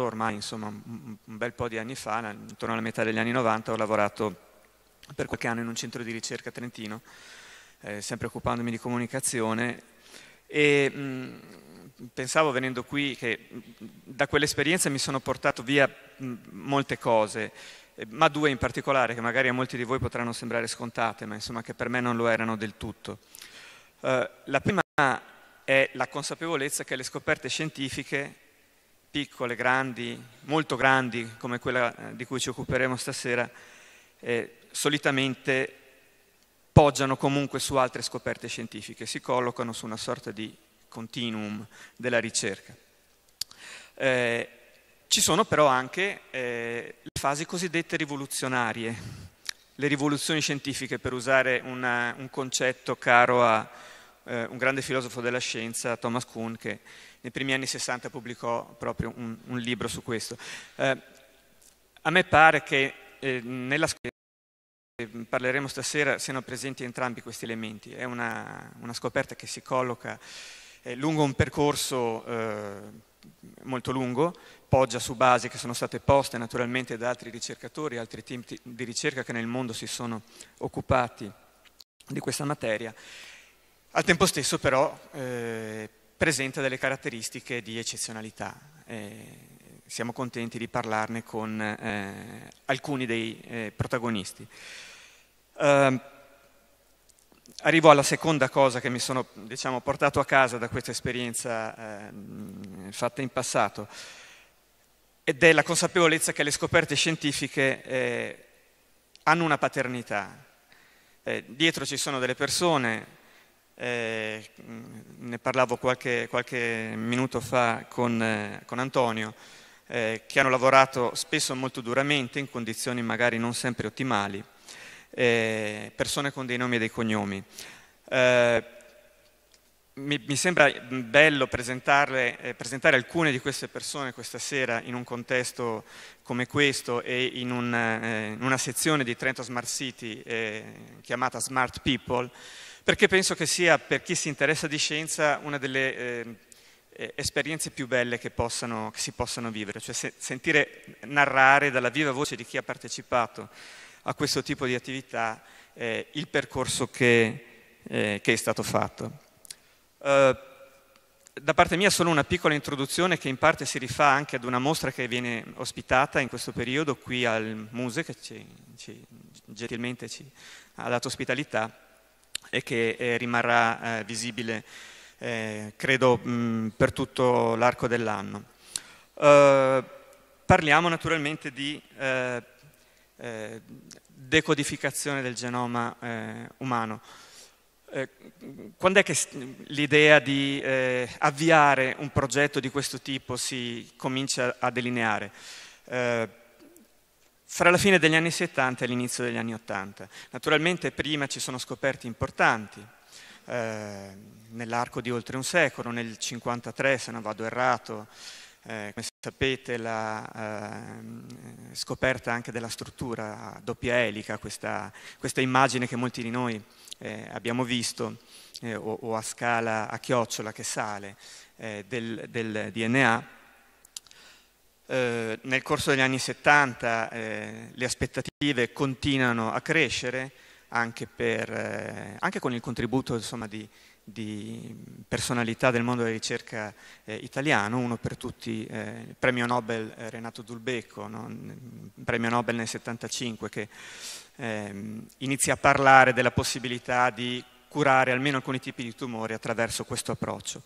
ormai insomma, un bel po' di anni fa, intorno alla metà degli anni 90, ho lavorato per qualche anno in un centro di ricerca a trentino, eh, sempre occupandomi di comunicazione e mh, mm, pensavo venendo qui che mm, da quell'esperienza mi sono portato via mh, mm, molte cose, eh, ma due in particolare che magari a molti di voi potranno sembrare scontate, ma insomma che per me non lo erano del tutto. Uh, la prima è la consapevolezza che le scoperte scientifiche piccole, grandi, molto grandi, come quella eh, di cui ci occuperemo stasera, eh, solitamente poggiano comunque su altre scoperte scientifiche, si collocano su una sorta di continuum della ricerca. Eh, ci sono però anche eh, le fasi cosiddette rivoluzionarie, le rivoluzioni scientifiche, per usare una, un concetto caro a eh, un grande filosofo della scienza, Thomas Kuhn, che nei primi anni 60 pubblicò proprio un, un libro su questo. Eh, a me pare che eh, nella scuola che eh, parleremo stasera siano presenti entrambi questi elementi. È una, una scoperta che si colloca eh, lungo un percorso eh, molto lungo, poggia su basi che sono state poste naturalmente da altri ricercatori, altri team di ricerca che nel mondo si sono occupati di questa materia. Al tempo stesso però eh, presenta delle caratteristiche di eccezionalità. Eh, siamo contenti di parlarne con eh, alcuni dei eh, protagonisti. Uh, arrivo alla seconda cosa che mi sono diciamo, portato a casa da questa esperienza ehm, fatta in passato ed è la consapevolezza che le scoperte scientifiche eh, hanno una paternità. Eh, dietro ci sono delle persone eh, ne parlavo qualche, qualche, minuto fa con, eh, con Antonio, eh, che hanno lavorato spesso molto duramente in condizioni magari non sempre ottimali, eh, persone con dei nomi e dei cognomi. Eh, mi, mi, sembra bello eh, presentare alcune di queste persone questa sera in un contesto come questo e in, un, in una sezione di Trento Smart City chiamata Smart People, perché penso che sia per chi si interessa di scienza una delle ehm, eh, esperienze più belle che, possano, che, si possano vivere, cioè se, sentire narrare dalla viva voce di chi ha partecipato a questo tipo di attività eh, il percorso che, eh, che, è stato fatto. Uh, da parte mia solo una piccola introduzione che in parte si rifà anche ad una mostra che viene ospitata in questo periodo qui al Muse che ci, ci, gentilmente ci ha dato ospitalità e che eh, rimarrà eh, visibile, eh, credo, mh, mm, per tutto l'arco dell'anno. Eh, parliamo naturalmente di eh, decodificazione del genoma umano. Quando è che l'idea di avviare un progetto di questo tipo si comincia a delineare? fra la fine degli anni 70 e l'inizio degli anni 80. Naturalmente prima ci sono scoperti importanti, eh, nell'arco di oltre un secolo, nel 53 se non vado errato, eh, come sapete la eh, scoperta anche della struttura a doppia elica, questa, questa immagine che molti di noi eh, abbiamo visto, eh, o, o, a scala a chiocciola che sale eh, del, del DNA, eh, nel corso degli anni 70 eh, le aspettative continuano a crescere anche, per, eh, anche con il contributo insomma, di, di, personalità del mondo della ricerca eh, italiano, uno per tutti, eh, il premio Nobel Renato Dulbecco, no? premio Nobel nel 75, che ehm, inizia a parlare della possibilità di curare almeno alcuni tipi di tumori attraverso questo approccio.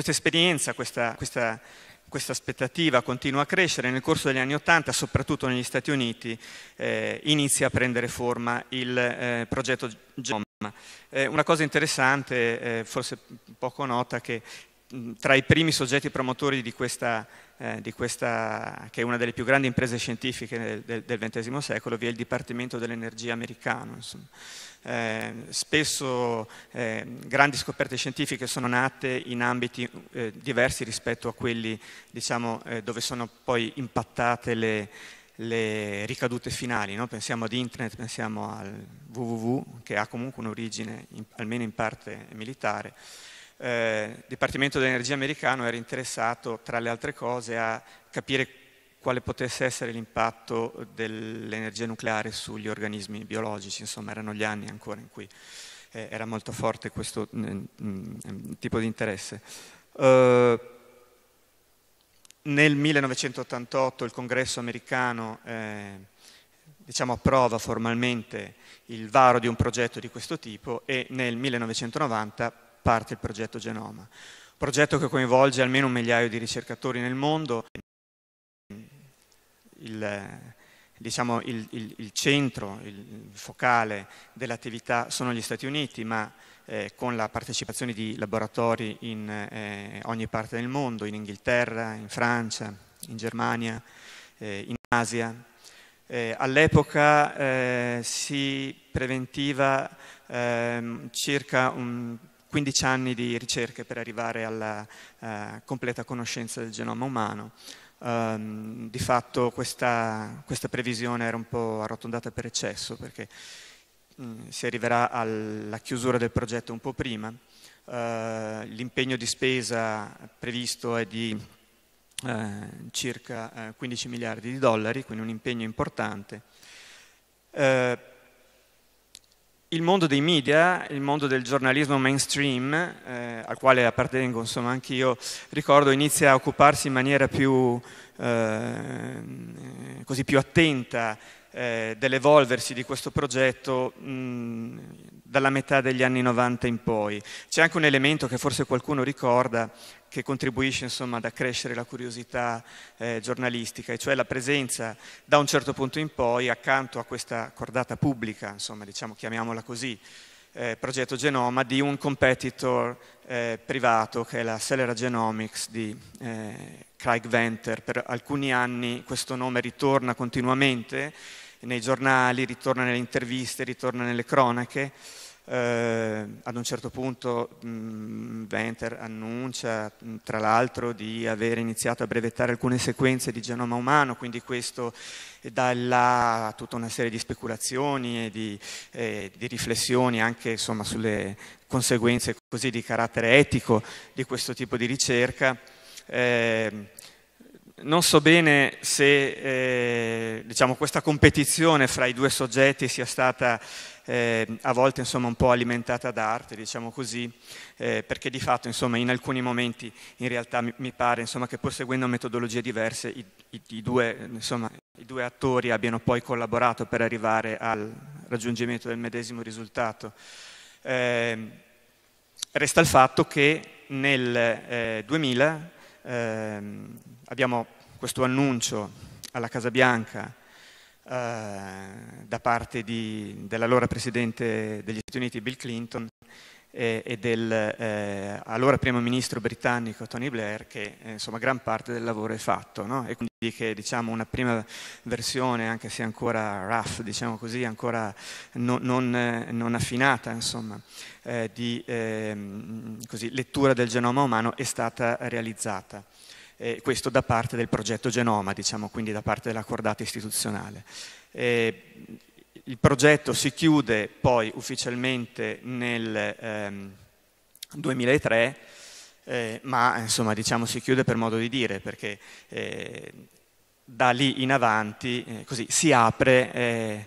Questa esperienza, questa, questa, questa aspettativa continua a crescere. Nel corso degli anni Ottanta, soprattutto negli Stati Uniti, eh, inizia a prendere forma il eh, progetto Genoma. Eh, una cosa interessante, eh, forse poco nota, che mh, tra i primi soggetti promotori di questa eh, questa, che è una delle più grandi imprese scientifiche del, del XX secolo, vi è il Dipartimento dell'Energia americano. Eh, spesso eh, grandi scoperte scientifiche sono nate in ambiti eh, diversi rispetto a quelli diciamo, eh, dove sono poi impattate le, le ricadute finali, no? pensiamo ad internet, pensiamo al www che ha comunque un'origine almeno in parte militare, eh, il Dipartimento dell'Energia americano era interessato, tra le altre cose, a capire quale potesse essere l'impatto dell'energia nucleare sugli organismi biologici, insomma erano gli anni ancora in cui eh, era molto forte questo mm, mm, tipo di interesse. Uh, nel 1988 il congresso americano eh, diciamo, approva formalmente il varo di un progetto di questo tipo e nel 1990 parte il progetto Genoma, un progetto che coinvolge almeno un migliaio di ricercatori nel mondo. Il, diciamo, il, il, il centro, il focale dell'attività sono gli Stati Uniti, ma eh, con la partecipazione di laboratori in eh, ogni parte del mondo, in Inghilterra, in Francia, in Germania, eh, in Asia. Eh, all'epoca eh, si preventiva ehm, circa un 15 anni di ricerche per arrivare alla eh, completa conoscenza del genoma umano. Um, di fatto questa, questa, previsione era un po' arrotondata per eccesso perché mh, mm, si arriverà alla chiusura del progetto un po' prima. Uh, l'impegno di spesa previsto è di eh, circa 15 eh, miliardi di dollari, quindi un impegno importante. Uh, il mondo dei media, il mondo del giornalismo mainstream, eh, al quale appartengo insomma anch'io, ricordo inizia a occuparsi in maniera più, eh, così più attenta eh, dell'evolversi di questo progetto mh, mm, dalla metà degli anni 90 in poi. C'è anche un elemento che forse qualcuno ricorda che contribuisce insomma, ad accrescere la curiosità eh, giornalistica, e cioè la presenza da un certo punto in poi accanto a questa cordata pubblica, insomma, diciamo, chiamiamola così, eh, progetto Genoma, di un competitor eh, privato che è la Celera Genomics di eh, Craig Venter. Per alcuni anni questo nome ritorna continuamente nei giornali, ritorna nelle interviste, ritorna nelle cronache. Eh, ad un certo punto mh, mm, Venter annuncia, mm, tra l'altro, di aver iniziato a brevettare alcune sequenze di genoma umano, quindi questo dà là tutta una serie di speculazioni e di, eh, di riflessioni anche insomma, sulle conseguenze così, di carattere etico di questo tipo di ricerca. Eh, non so bene se eh, diciamo, questa competizione fra i due soggetti sia stata eh, a volte insomma, un po' alimentata d'arte, diciamo così, eh, perché di fatto insomma, in alcuni momenti in realtà mi, mi pare insomma, che pur seguendo metodologie diverse i, i, i, due, i, due, attori abbiano poi collaborato per arrivare al raggiungimento del medesimo risultato. Eh, resta il fatto che nel 2000 eh, eh, abbiamo questo annuncio alla Casa Bianca eh, da parte di, dell'allora Presidente degli Stati Uniti Bill Clinton e del eh, allora primo ministro britannico Tony Blair che eh, insomma gran parte del lavoro è fatto no? e quindi che diciamo una prima versione anche se ancora rough diciamo così ancora no, non, eh, non, affinata insomma eh, di ehm, così, lettura del genoma umano è stata realizzata. Eh, questo da parte del progetto Genoma, diciamo, quindi da parte dell'accordata istituzionale. Eh, il progetto si chiude poi ufficialmente nel ehm, 2003, eh, ma insomma diciamo si chiude per modo di dire, perché eh, da lì in avanti eh, così, si apre eh,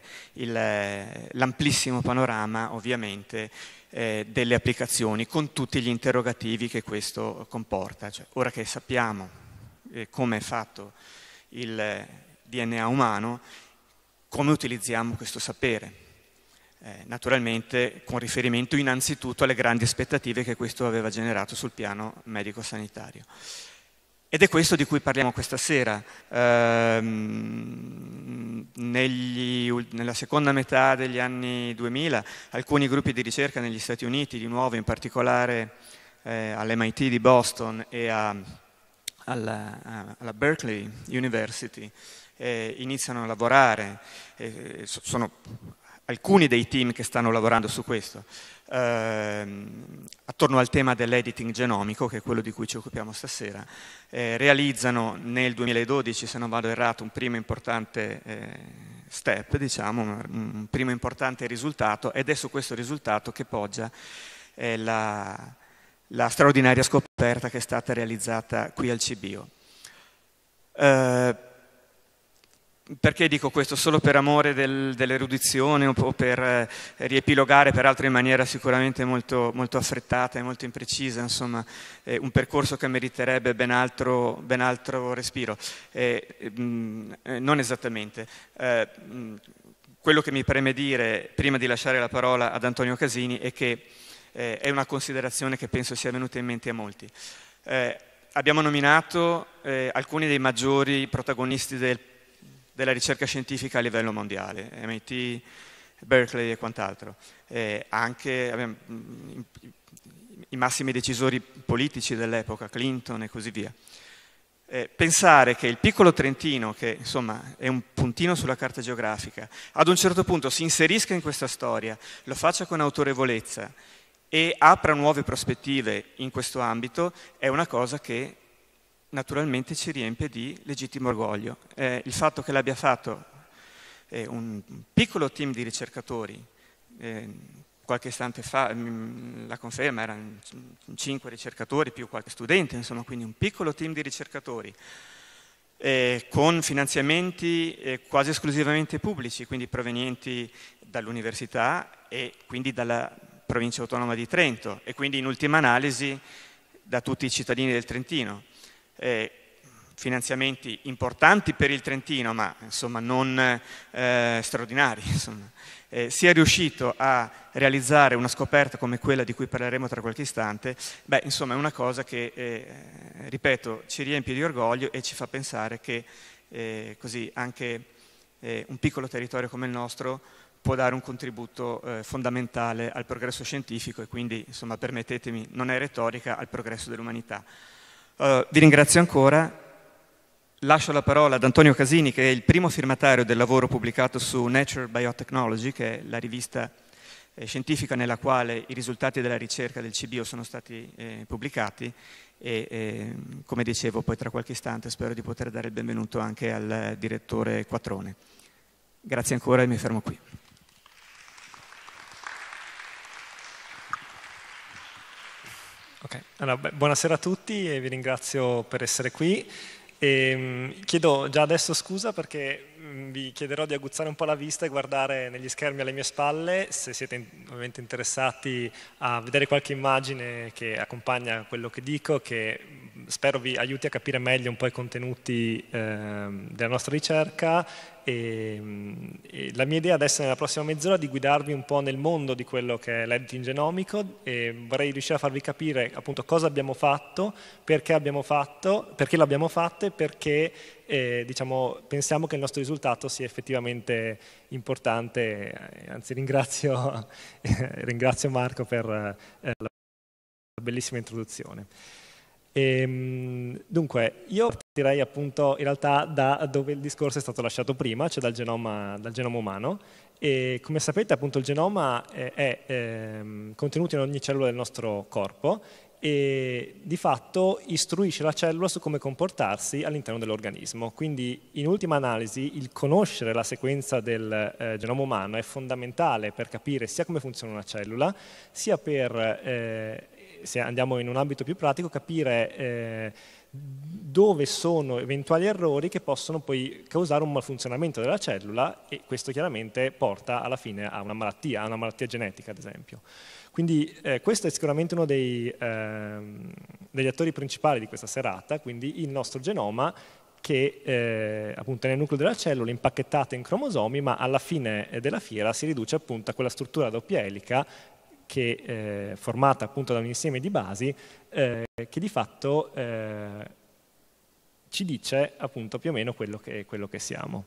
l'amplissimo panorama ovviamente eh, delle applicazioni con tutti gli interrogativi che questo comporta. Cioè, ora che sappiamo eh, come è fatto il DNA umano, come utilizziamo questo sapere. Eh, naturalmente con riferimento innanzitutto alle grandi aspettative che questo aveva generato sul piano medico-sanitario. Ed è questo di cui parliamo questa sera. Ehm, negli, nella seconda metà degli anni 2000 alcuni gruppi di ricerca negli Stati Uniti, di nuovo in particolare eh, all'MIT di Boston e a, alla, alla, Berkeley University, eh, iniziano a lavorare, eh, sono alcuni dei team che stanno lavorando su questo, ehm, attorno al tema dell'editing genomico, che è quello di cui ci occupiamo stasera, eh, realizzano nel 2012, se non vado errato, un primo importante eh, step, diciamo, un primo importante risultato ed è su questo risultato che poggia eh, la, la, straordinaria scoperta che è stata realizzata qui al CBO. Eh, perché dico questo? Solo per amore del, dell'erudizione o per eh, riepilogare, peraltro in maniera sicuramente molto, molto affrettata e molto imprecisa, insomma, eh, un percorso che meriterebbe ben altro, ben altro respiro. Eh, mh, mm, eh, non esattamente. Mh, eh, mm, quello che mi preme dire, prima di lasciare la parola ad Antonio Casini, è che è una considerazione che penso sia venuta in mente a molti abbiamo nominato eh, alcuni dei maggiori protagonisti del della ricerca scientifica a livello mondiale, MIT, Berkeley e quant'altro. Eh, anche abbiamo, i massimi decisori politici dell'epoca, Clinton e così via. Eh, pensare che il piccolo Trentino, che insomma è un puntino sulla carta geografica, ad un certo punto si inserisca in questa storia, lo faccia con autorevolezza e apra nuove prospettive in questo ambito, è una cosa che naturalmente ci riempie di legittimo orgoglio. Eh, il fatto che l'abbia fatto eh, un piccolo team di ricercatori, eh, qualche istante fa, mm, la conferma erano cinque ricercatori più qualche studente, insomma, quindi un piccolo team di ricercatori, eh, con finanziamenti eh, quasi esclusivamente pubblici, quindi provenienti dall'università e quindi dalla provincia autonoma di Trento e quindi in ultima analisi da tutti i cittadini del Trentino eh, finanziamenti importanti per il Trentino, ma insomma, non eh, straordinari. Insomma. Eh, si è riuscito a realizzare una scoperta come quella di cui parleremo tra qualche istante, beh, insomma, è una cosa che, eh, ripeto, ci riempie di orgoglio e ci fa pensare che eh, così anche eh, un piccolo territorio come il nostro può dare un contributo eh, fondamentale al progresso scientifico e quindi, insomma, permettetemi, non è retorica, al progresso dell'umanità. Eh, vi ringrazio ancora. Lascio la parola ad Antonio Casini, che è il primo firmatario del lavoro pubblicato su Nature Biotechnology, che è la rivista eh, scientifica nella quale i risultati della ricerca del CBO sono stati eh, pubblicati e eh, come dicevo poi tra qualche istante spero di poter dare il benvenuto anche al direttore Quattrone. Grazie ancora e mi fermo qui. Okay. Allora, beh, buonasera a tutti e vi ringrazio per essere qui. E, ehm, chiedo già adesso scusa perché Mm, vi chiederò di aguzzare un po' la vista e guardare negli schermi alle mie spalle, se siete ovviamente interessati a vedere qualche immagine che accompagna quello che dico, che mm, spero vi aiuti a capire meglio un po' i contenuti eh, della nostra ricerca e, mm, e la mia idea adesso nella prossima mezz'ora è di guidarvi un po' nel mondo di quello che è l'editing genomico e vorrei riuscire a farvi capire appunto cosa abbiamo fatto, perché abbiamo fatto, perché l'abbiamo fatto e perché e diciamo, pensiamo che il nostro risultato sia effettivamente importante, eh, anzi ringrazio, ringrazio Marco per eh, la bellissima introduzione. E, ehm, dunque, io partirei appunto in realtà da dove il discorso è stato lasciato prima, cioè dal genoma, dal genoma umano. E come sapete appunto il genoma eh, è, è, ehm, è contenuto in ogni cellula del nostro corpo e di fatto istruisce la cellula su come comportarsi all'interno dell'organismo. Quindi in ultima analisi il conoscere la sequenza del eh, genoma umano è fondamentale per capire sia come funziona una cellula, sia per, eh, se andiamo in un ambito più pratico, capire eh, dove sono eventuali errori che possono poi causare un malfunzionamento della cellula e questo chiaramente porta alla fine a una malattia, a una malattia genetica ad esempio. Quindi eh, questo è sicuramente uno dei, eh, degli attori principali di questa serata, quindi il nostro genoma che eh, appunto è nel nucleo della cellula, impacchettato in cromosomi, ma alla fine eh, della fiera si riduce appunto a quella struttura a doppia elica che è eh, formata appunto da un insieme di basi eh, che di fatto ci dice appunto più o meno quello che, quello che siamo.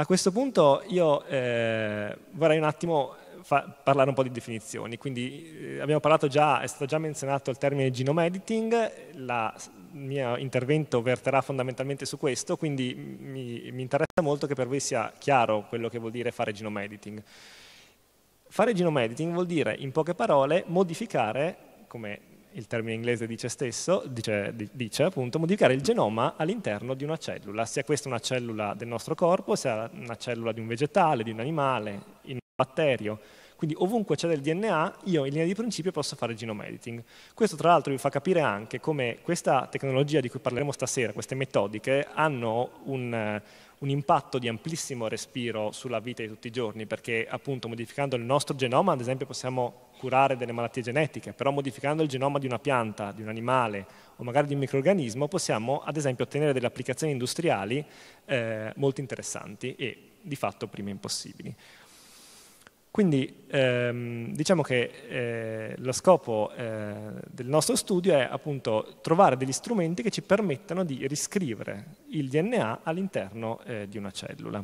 A questo punto io vorrei un attimo parlare un po' di definizioni. Quindi eh, abbiamo parlato già, è stato già menzionato il termine genome editing, il mio intervento verterà fondamentalmente su questo, quindi mi, mi interessa molto che per voi sia chiaro quello che vuol dire fare genome editing. Fare genome editing vuol dire, in poche parole, modificare, come il termine inglese dice stesso, dice, dice appunto, modificare il genoma all'interno di una cellula, sia questa una cellula del nostro corpo, sia una cellula di un vegetale, di un animale, in batterio. Quindi ovunque c'è del DNA, io in linea di principio posso fare genome editing. Questo tra l'altro vi fa capire anche come questa tecnologia di cui parleremo stasera, queste metodiche, hanno un, eh, un impatto di amplissimo respiro sulla vita di tutti i giorni, perché appunto modificando il nostro genoma, ad esempio, possiamo curare delle malattie genetiche, però modificando il genoma di una pianta, di un animale o magari di un microorganismo, possiamo ad esempio ottenere delle applicazioni industriali eh, molto interessanti e di fatto prima impossibili. Quindi ehm, diciamo che eh, lo scopo eh, del nostro studio è appunto trovare degli strumenti che ci permettano di riscrivere il DNA all'interno eh, di una cellula.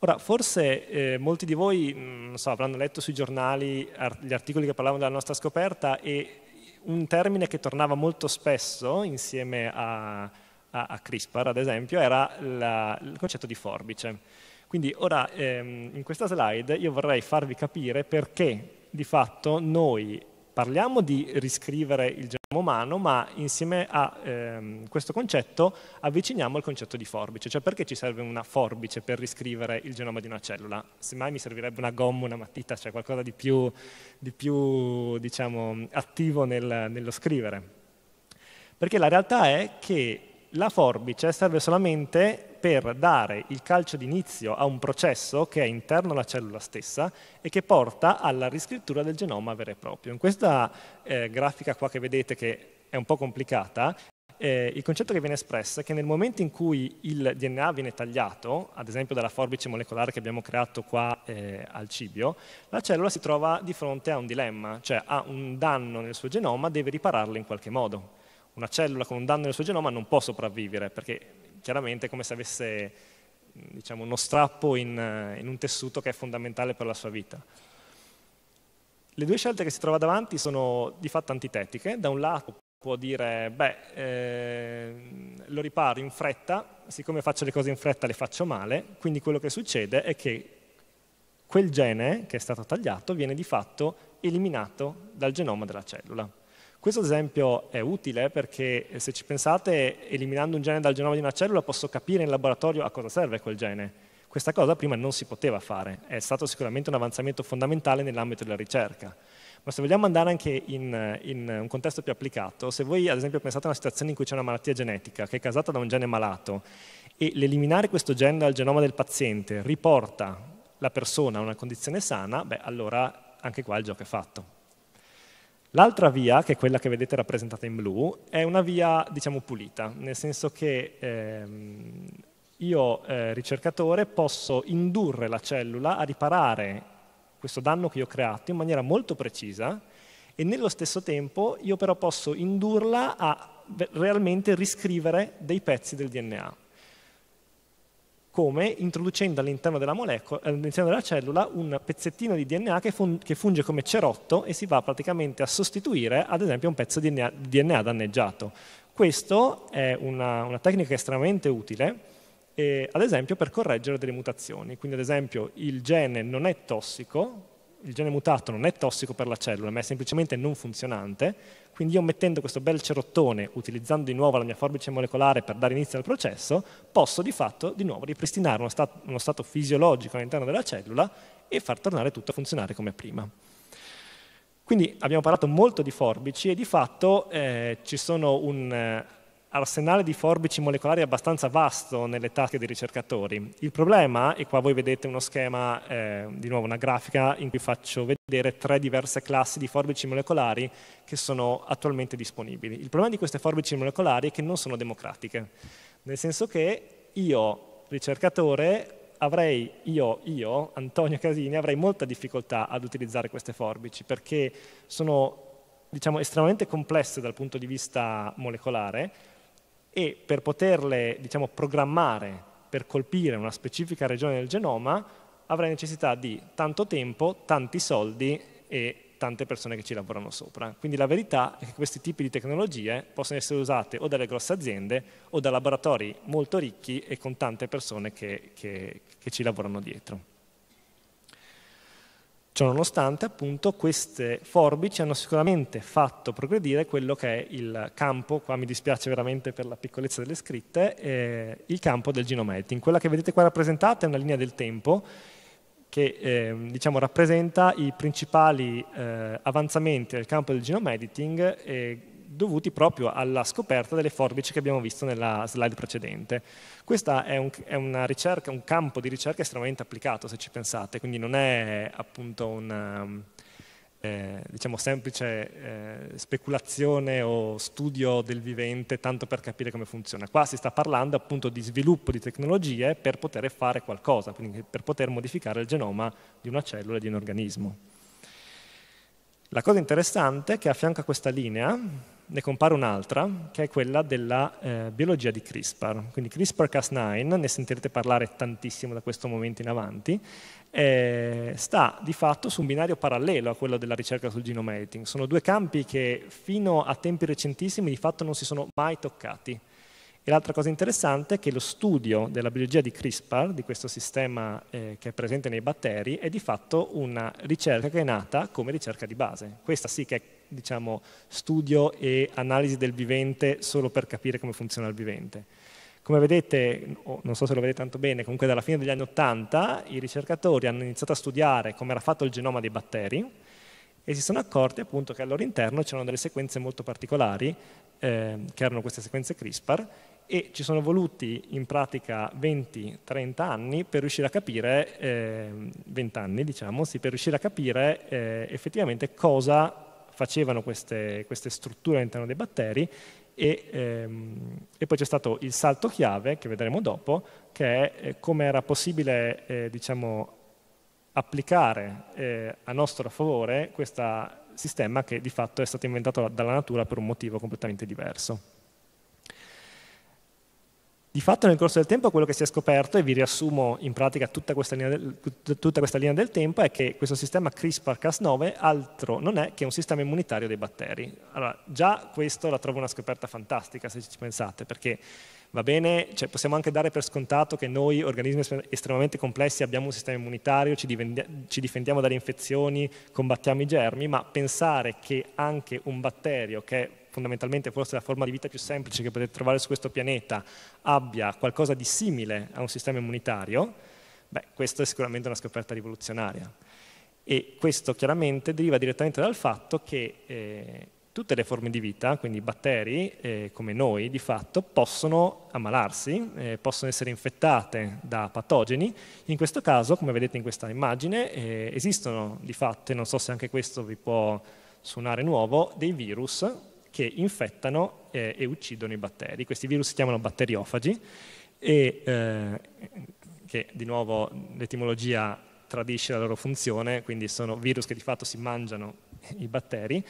Ora, forse eh, molti di voi mh, mm, so, avranno letto sui giornali art gli articoli che parlavano della nostra scoperta e un termine che tornava molto spesso insieme a, a, a CRISPR, ad esempio, era la, il concetto di forbice. Quindi ora ehm, in questa slide io vorrei farvi capire perché di fatto noi parliamo di riscrivere il genoma umano, ma insieme a ehm, questo concetto avviciniamo il concetto di forbice, cioè perché ci serve una forbice per riscrivere il genoma di una cellula? Semmai mi servirebbe una gomma, una matita, cioè qualcosa di più, di più diciamo, attivo nel, nello scrivere. Perché la realtà è che la forbice serve solamente per dare il calcio d'inizio a un processo che è interno alla cellula stessa e che porta alla riscrittura del genoma vero e proprio. In questa eh, grafica qua che vedete che è un po' complicata, eh, il concetto che viene espresso è che nel momento in cui il DNA viene tagliato, ad esempio dalla forbice molecolare che abbiamo creato qua eh, al cibio, la cellula si trova di fronte a un dilemma, cioè ha un danno nel suo genoma, deve ripararlo in qualche modo una cellula con un danno nel suo genoma non può sopravvivere, perché chiaramente è come se avesse diciamo, uno strappo in, eh, in un tessuto che è fondamentale per la sua vita. Le due scelte che si trova davanti sono di fatto antitetiche. Da un lato può dire, beh, eh, lo riparo in fretta, siccome faccio le cose in fretta le faccio male, quindi quello che succede è che quel gene che è stato tagliato viene di fatto eliminato dal genoma della cellula. Questo esempio è utile perché eh, se ci pensate, eliminando un gene dal genoma di una cellula posso capire in laboratorio a cosa serve quel gene. Questa cosa prima non si poteva fare, è stato sicuramente un avanzamento fondamentale nell'ambito della ricerca. Ma se vogliamo andare anche in, in, un contesto più applicato, se voi ad esempio pensate a una situazione in cui c'è una malattia genetica che è causata da un gene malato e l'eliminare questo gene dal genoma del paziente riporta la persona a una condizione sana, beh allora anche qua il gioco è fatto. L'altra via, che è quella che vedete rappresentata in blu, è una via, diciamo, pulita, nel senso che ehm, io, eh, ricercatore, posso indurre la cellula a riparare questo danno che io ho creato in maniera molto precisa e nello stesso tempo io però posso indurla a realmente riscrivere dei pezzi del DNA come introducendo all'interno della, all'interno della cellula un pezzettino di DNA che, fun- che, funge come cerotto e si va praticamente a sostituire ad esempio un pezzo di DNA, DNA danneggiato. Questa è una, una tecnica estremamente utile eh, ad esempio per correggere delle mutazioni. Quindi ad esempio il gene non è tossico, il gene mutato non è tossico per la cellula, ma è semplicemente non funzionante, quindi io mettendo questo bel cerottone, utilizzando di nuovo la mia forbice molecolare per dare inizio al processo, posso di fatto di nuovo ripristinare uno stato, uno stato fisiologico all'interno della cellula e far tornare tutto a funzionare come prima. Quindi abbiamo parlato molto di forbici e di fatto eh, ci sono un eh, arsenale di forbici molecolari abbastanza vasto nelle tasche dei ricercatori. Il problema, e qua voi vedete uno schema, eh, di nuovo una grafica in cui faccio vedere tre diverse classi di forbici molecolari che sono attualmente disponibili. Il problema di queste forbici molecolari è che non sono democratiche, nel senso che io, ricercatore, avrei, io, io, Antonio Casini, avrei molta difficoltà ad utilizzare queste forbici perché sono diciamo, estremamente complesse dal punto di vista molecolare e per poterle diciamo, programmare per colpire una specifica regione del genoma avrai necessità di tanto tempo, tanti soldi e tante persone che ci lavorano sopra. Quindi la verità è che questi tipi di tecnologie possono essere usate o dalle grosse aziende o da laboratori molto ricchi e con tante persone che, che, che ci lavorano dietro. Ciononostante, appunto, queste forbici hanno sicuramente fatto progredire quello che è il campo, qua mi dispiace veramente per la piccolezza delle scritte, eh, il campo del genome editing. Quella che vedete qua rappresentata è una linea del tempo che eh, diciamo, rappresenta i principali eh, avanzamenti nel campo del genome editing dovuti proprio alla scoperta delle forbici che abbiamo visto nella slide precedente. Questa è, un, è ricerca, un, campo di ricerca estremamente applicato, se ci pensate, quindi non è appunto una eh, diciamo, semplice eh, speculazione o studio del vivente tanto per capire come funziona. Qua si sta parlando appunto di sviluppo di tecnologie per poter fare qualcosa, quindi per poter modificare il genoma di una cellula e di un organismo. La cosa interessante è che a fianco a questa linea ne compare un'altra, che è quella della eh, biologia di CRISPR. Quindi CRISPR-Cas9, ne sentirete parlare tantissimo da questo momento in avanti, eh, sta di fatto su un binario parallelo a quello della ricerca sul genome editing. Sono due campi che fino a tempi recentissimi di fatto non si sono mai toccati. E l'altra cosa interessante è che lo studio della biologia di CRISPR, di questo sistema eh, che è presente nei batteri, è di fatto una ricerca che è nata come ricerca di base. Questa sì che è diciamo, studio e analisi del vivente solo per capire come funziona il vivente. Come vedete, non so se lo vedete tanto bene, comunque dalla fine degli anni Ottanta i ricercatori hanno iniziato a studiare come era fatto il genoma dei batteri e si sono accorti appunto che al loro interno c'erano delle sequenze molto particolari, eh, che erano queste sequenze CRISPR, e ci sono voluti in pratica 20-30 anni per riuscire a capire, eh, 20 anni diciamo, sì, per riuscire a capire eh, effettivamente cosa facevano queste, queste strutture all'interno dei batteri e, ehm, e poi c'è stato il salto chiave, che vedremo dopo, che è eh, come era possibile eh, diciamo, applicare eh, a nostro favore questo sistema che di fatto è stato inventato dalla natura per un motivo completamente diverso. Di fatto nel corso del tempo quello che si è scoperto, e vi riassumo in pratica tutta questa linea del, tutta questa linea del tempo, è che questo sistema CRISPR-Cas9 altro non è che un sistema immunitario dei batteri. Allora, già questo la trovo una scoperta fantastica, se ci pensate, perché va bene, cioè possiamo anche dare per scontato che noi, organismi estremamente complessi, abbiamo un sistema immunitario, ci, ci difendiamo dalle infezioni, combattiamo i germi, ma pensare che anche un batterio che è fondamentalmente forse la forma di vita più semplice che potete trovare su questo pianeta, abbia qualcosa di simile a un sistema immunitario, beh, questa è sicuramente una scoperta rivoluzionaria. E questo chiaramente deriva direttamente dal fatto che eh, tutte le forme di vita, quindi i batteri, eh, come noi di fatto, possono ammalarsi, eh, possono essere infettate da patogeni. In questo caso, come vedete in questa immagine, eh, esistono di fatto, e non so se anche questo vi può suonare nuovo, dei virus che infettano eh, e uccidono i batteri. Questi virus si chiamano batteriofagi e eh, che di nuovo l'etimologia tradisce la loro funzione, quindi sono virus che di fatto si mangiano i batteri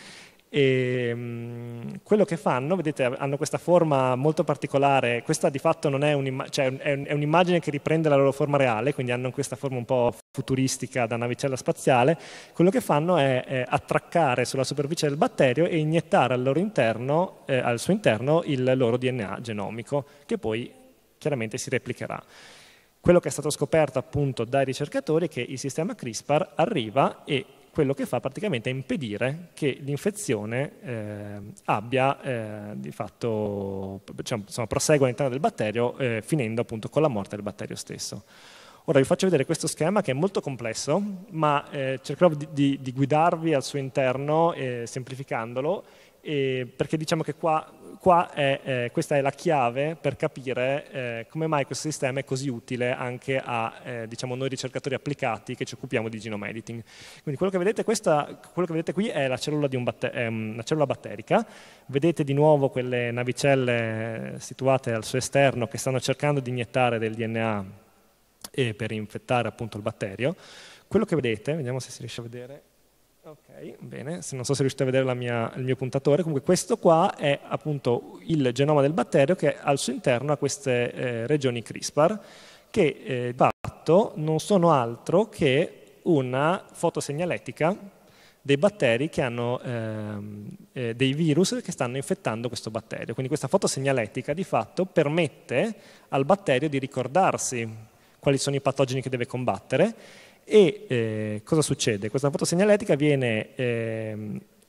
e, mm, quello che fanno, vedete, hanno questa forma molto particolare, questa di fatto non è, un'imma- cioè è, un'immagine che riprende la loro forma reale, quindi hanno questa forma un po' futuristica da navicella spaziale, quello che fanno è, è attraccare sulla superficie del batterio e iniettare al, loro interno, eh, al suo interno il loro DNA genomico, che poi chiaramente si replicherà. Quello che è stato scoperto appunto dai ricercatori è che il sistema CRISPR arriva e quello che fa praticamente è impedire che l'infezione eh, abbia eh, di fatto, diciamo, insomma, prosegua all'interno del batterio eh, finendo appunto con la morte del batterio stesso. Ora vi faccio vedere questo schema che è molto complesso, ma eh, cercherò di, di, di, guidarvi al suo interno eh, semplificandolo, perché diciamo che qua qua è, eh, questa è la chiave per capire eh, come mai questo sistema è così utile anche a eh, diciamo noi ricercatori applicati che ci occupiamo di genome editing. Quindi quello che vedete, questa, quello che vedete qui è la cellula, batter- una mm, cellula batterica, vedete di nuovo quelle navicelle eh, situate al suo esterno che stanno cercando di iniettare del DNA eh, per infettare appunto il batterio. Quello che vedete, vediamo se si riesce a vedere, Ok, bene, non so se riuscite a vedere mia, il mio puntatore, comunque questo qua è appunto il genoma del batterio che al suo interno ha queste eh, regioni CRISPR che eh, di fatto non sono altro che una fotosegnaletica dei batteri che hanno ehm, eh, dei virus che stanno infettando questo batterio. Quindi questa fotosegnaletica di fatto permette al batterio di ricordarsi quali sono i patogeni che deve combattere e eh, cosa succede? Questa fotosegnaletica viene eh,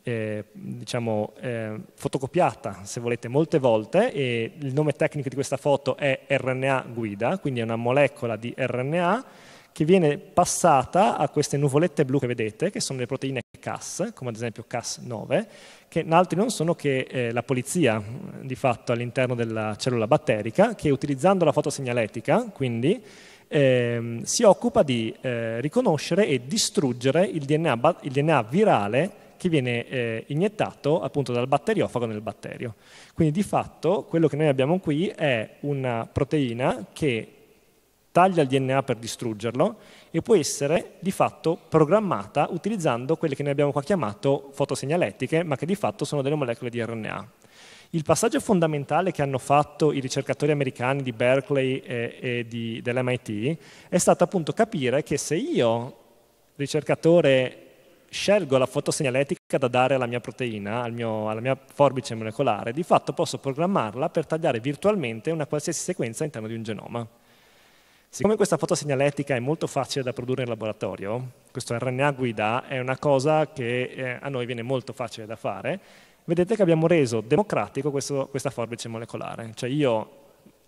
eh, diciamo, eh, fotocopiata, se volete, molte volte e il nome tecnico di questa foto è RNA guida, quindi è una molecola di RNA che viene passata a queste nuvolette blu che vedete, che sono le proteine Cas, come ad esempio Cas9, che in altri non sono che eh, la polizia di fatto all'interno della cellula batterica, che utilizzando la fotosegnaletica, quindi eh, si occupa di eh, riconoscere e distruggere il DNA, il DNA virale che viene eh, iniettato appunto dal batteriofago nel batterio. Quindi di fatto quello che noi abbiamo qui è una proteina che taglia il DNA per distruggerlo e può essere di fatto programmata utilizzando quelle che noi abbiamo qua chiamato fotosegnalettiche, ma che di fatto sono delle molecole di RNA. Il passaggio fondamentale che hanno fatto i ricercatori americani di Berkeley e, e di, dell'MIT è stato appunto capire che se io, ricercatore, scelgo la fotosegnaletica da dare alla mia proteina, al mio, alla mia forbice molecolare, di fatto posso programmarla per tagliare virtualmente una qualsiasi sequenza all'interno di un genoma. Siccome questa fotosegnaletica è molto facile da produrre in laboratorio, questo RNA guida è una cosa che eh, a noi viene molto facile da fare, vedete che abbiamo reso democratico questo, questa forbice molecolare. Cioè io,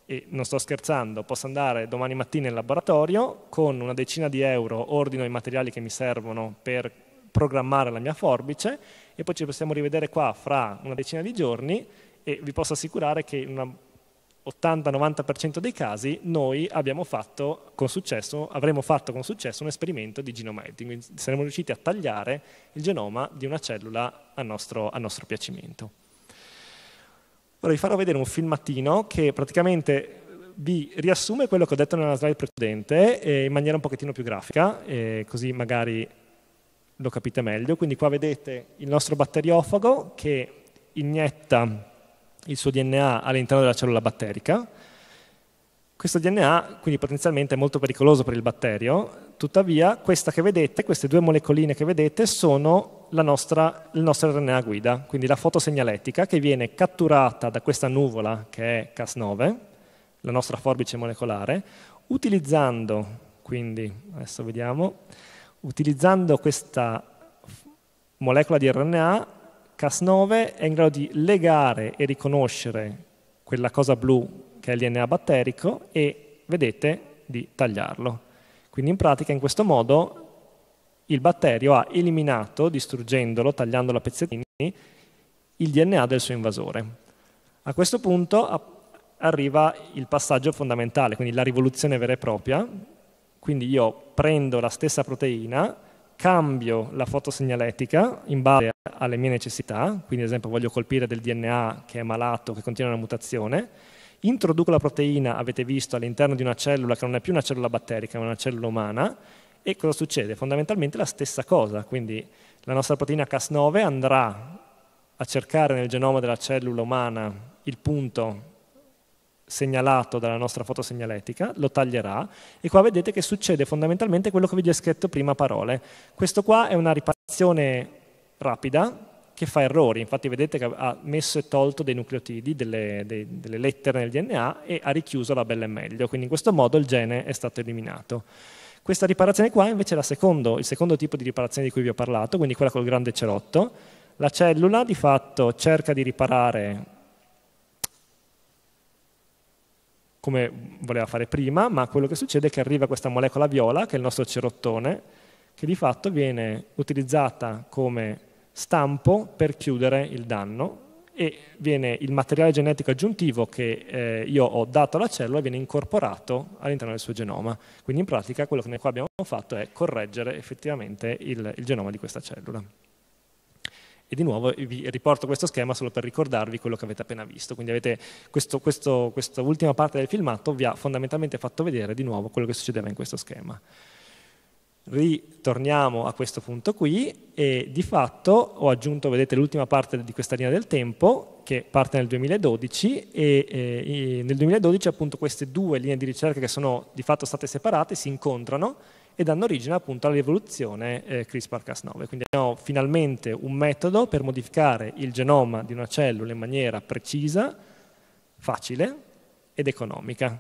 e non sto scherzando, posso andare domani mattina in laboratorio, con una decina di euro ordino i materiali che mi servono per programmare la mia forbice e poi ci possiamo rivedere qua fra una decina di giorni e vi posso assicurare che in una 80-90% dei casi noi abbiamo fatto con successo, avremo fatto con successo un esperimento di genome editing, quindi saremo riusciti a tagliare il genoma di una cellula a nostro, a nostro piacimento. Ora vi farò vedere un filmatino che praticamente vi riassume quello che ho detto nella slide precedente eh, in maniera un pochettino più grafica, eh, così magari lo capite meglio. Quindi qua vedete il nostro batteriofago che inietta il suo DNA all'interno della cellula batterica. Questo DNA quindi potenzialmente è molto pericoloso per il batterio, tuttavia questa che vedete, queste due molecoline che vedete sono nostra, il nostro RNA guida, quindi la fotosegnaletica che viene catturata da questa nuvola che è Cas9, la nostra forbice molecolare, utilizzando quindi adesso vediamo, utilizzando questa molecola di RNA Cas9 è in grado di legare e riconoscere quella cosa blu che è il DNA batterico e, vedete, di tagliarlo. Quindi in pratica in questo modo il batterio ha eliminato, distruggendolo, tagliandolo a pezzettini, il DNA del suo invasore. A questo punto arriva il passaggio fondamentale, quindi la rivoluzione vera e propria. Quindi io prendo la stessa proteina, cambio la fotosegnaletica in base alle mie necessità, quindi ad esempio voglio colpire del DNA che è malato, che contiene una mutazione, introduco la proteina, avete visto, all'interno di una cellula che non è più una cellula batterica, ma una cellula umana, e cosa succede? Fondamentalmente la stessa cosa, quindi la nostra proteina Cas9 andrà a cercare nel genoma della cellula umana il punto segnalato dalla nostra fotosegnaletica, lo taglierà e qua vedete che succede fondamentalmente quello che vi ho scritto prima a parole. Questo qua è una riparazione rapida che fa errori, infatti vedete che ha messo e tolto dei nucleotidi, delle, dei, delle lettere nel DNA e ha richiuso la bella e meglio, quindi in questo modo il gene è stato eliminato. Questa riparazione qua invece è secondo, il secondo tipo di riparazione di cui vi ho parlato, quindi quella col grande cerotto. La cellula di fatto cerca di riparare come voleva fare prima, ma quello che succede è che arriva questa molecola viola, che è il nostro cerottone, che di fatto viene utilizzata come stampo per chiudere il danno e viene il materiale genetico aggiuntivo che eh, io ho dato alla cellula viene incorporato all'interno del suo genoma. Quindi in pratica quello che noi qua abbiamo fatto è correggere effettivamente il, il genoma di questa cellula. E di nuovo vi riporto questo schema solo per ricordarvi quello che avete appena visto. Quindi avete questo, questo, questa ultima parte del filmato vi ha fondamentalmente fatto vedere di nuovo quello che succedeva in questo schema. Ritorniamo a questo punto qui e di fatto ho aggiunto, vedete, l'ultima parte di questa linea del tempo che parte nel 2012 e, e eh, nel 2012 appunto queste due linee di ricerca che sono di fatto state separate si incontrano e danno origine appunto all'evoluzione eh, CRISPR-Cas9. Quindi abbiamo finalmente un metodo per modificare il genoma di una cellula in maniera precisa, facile ed economica.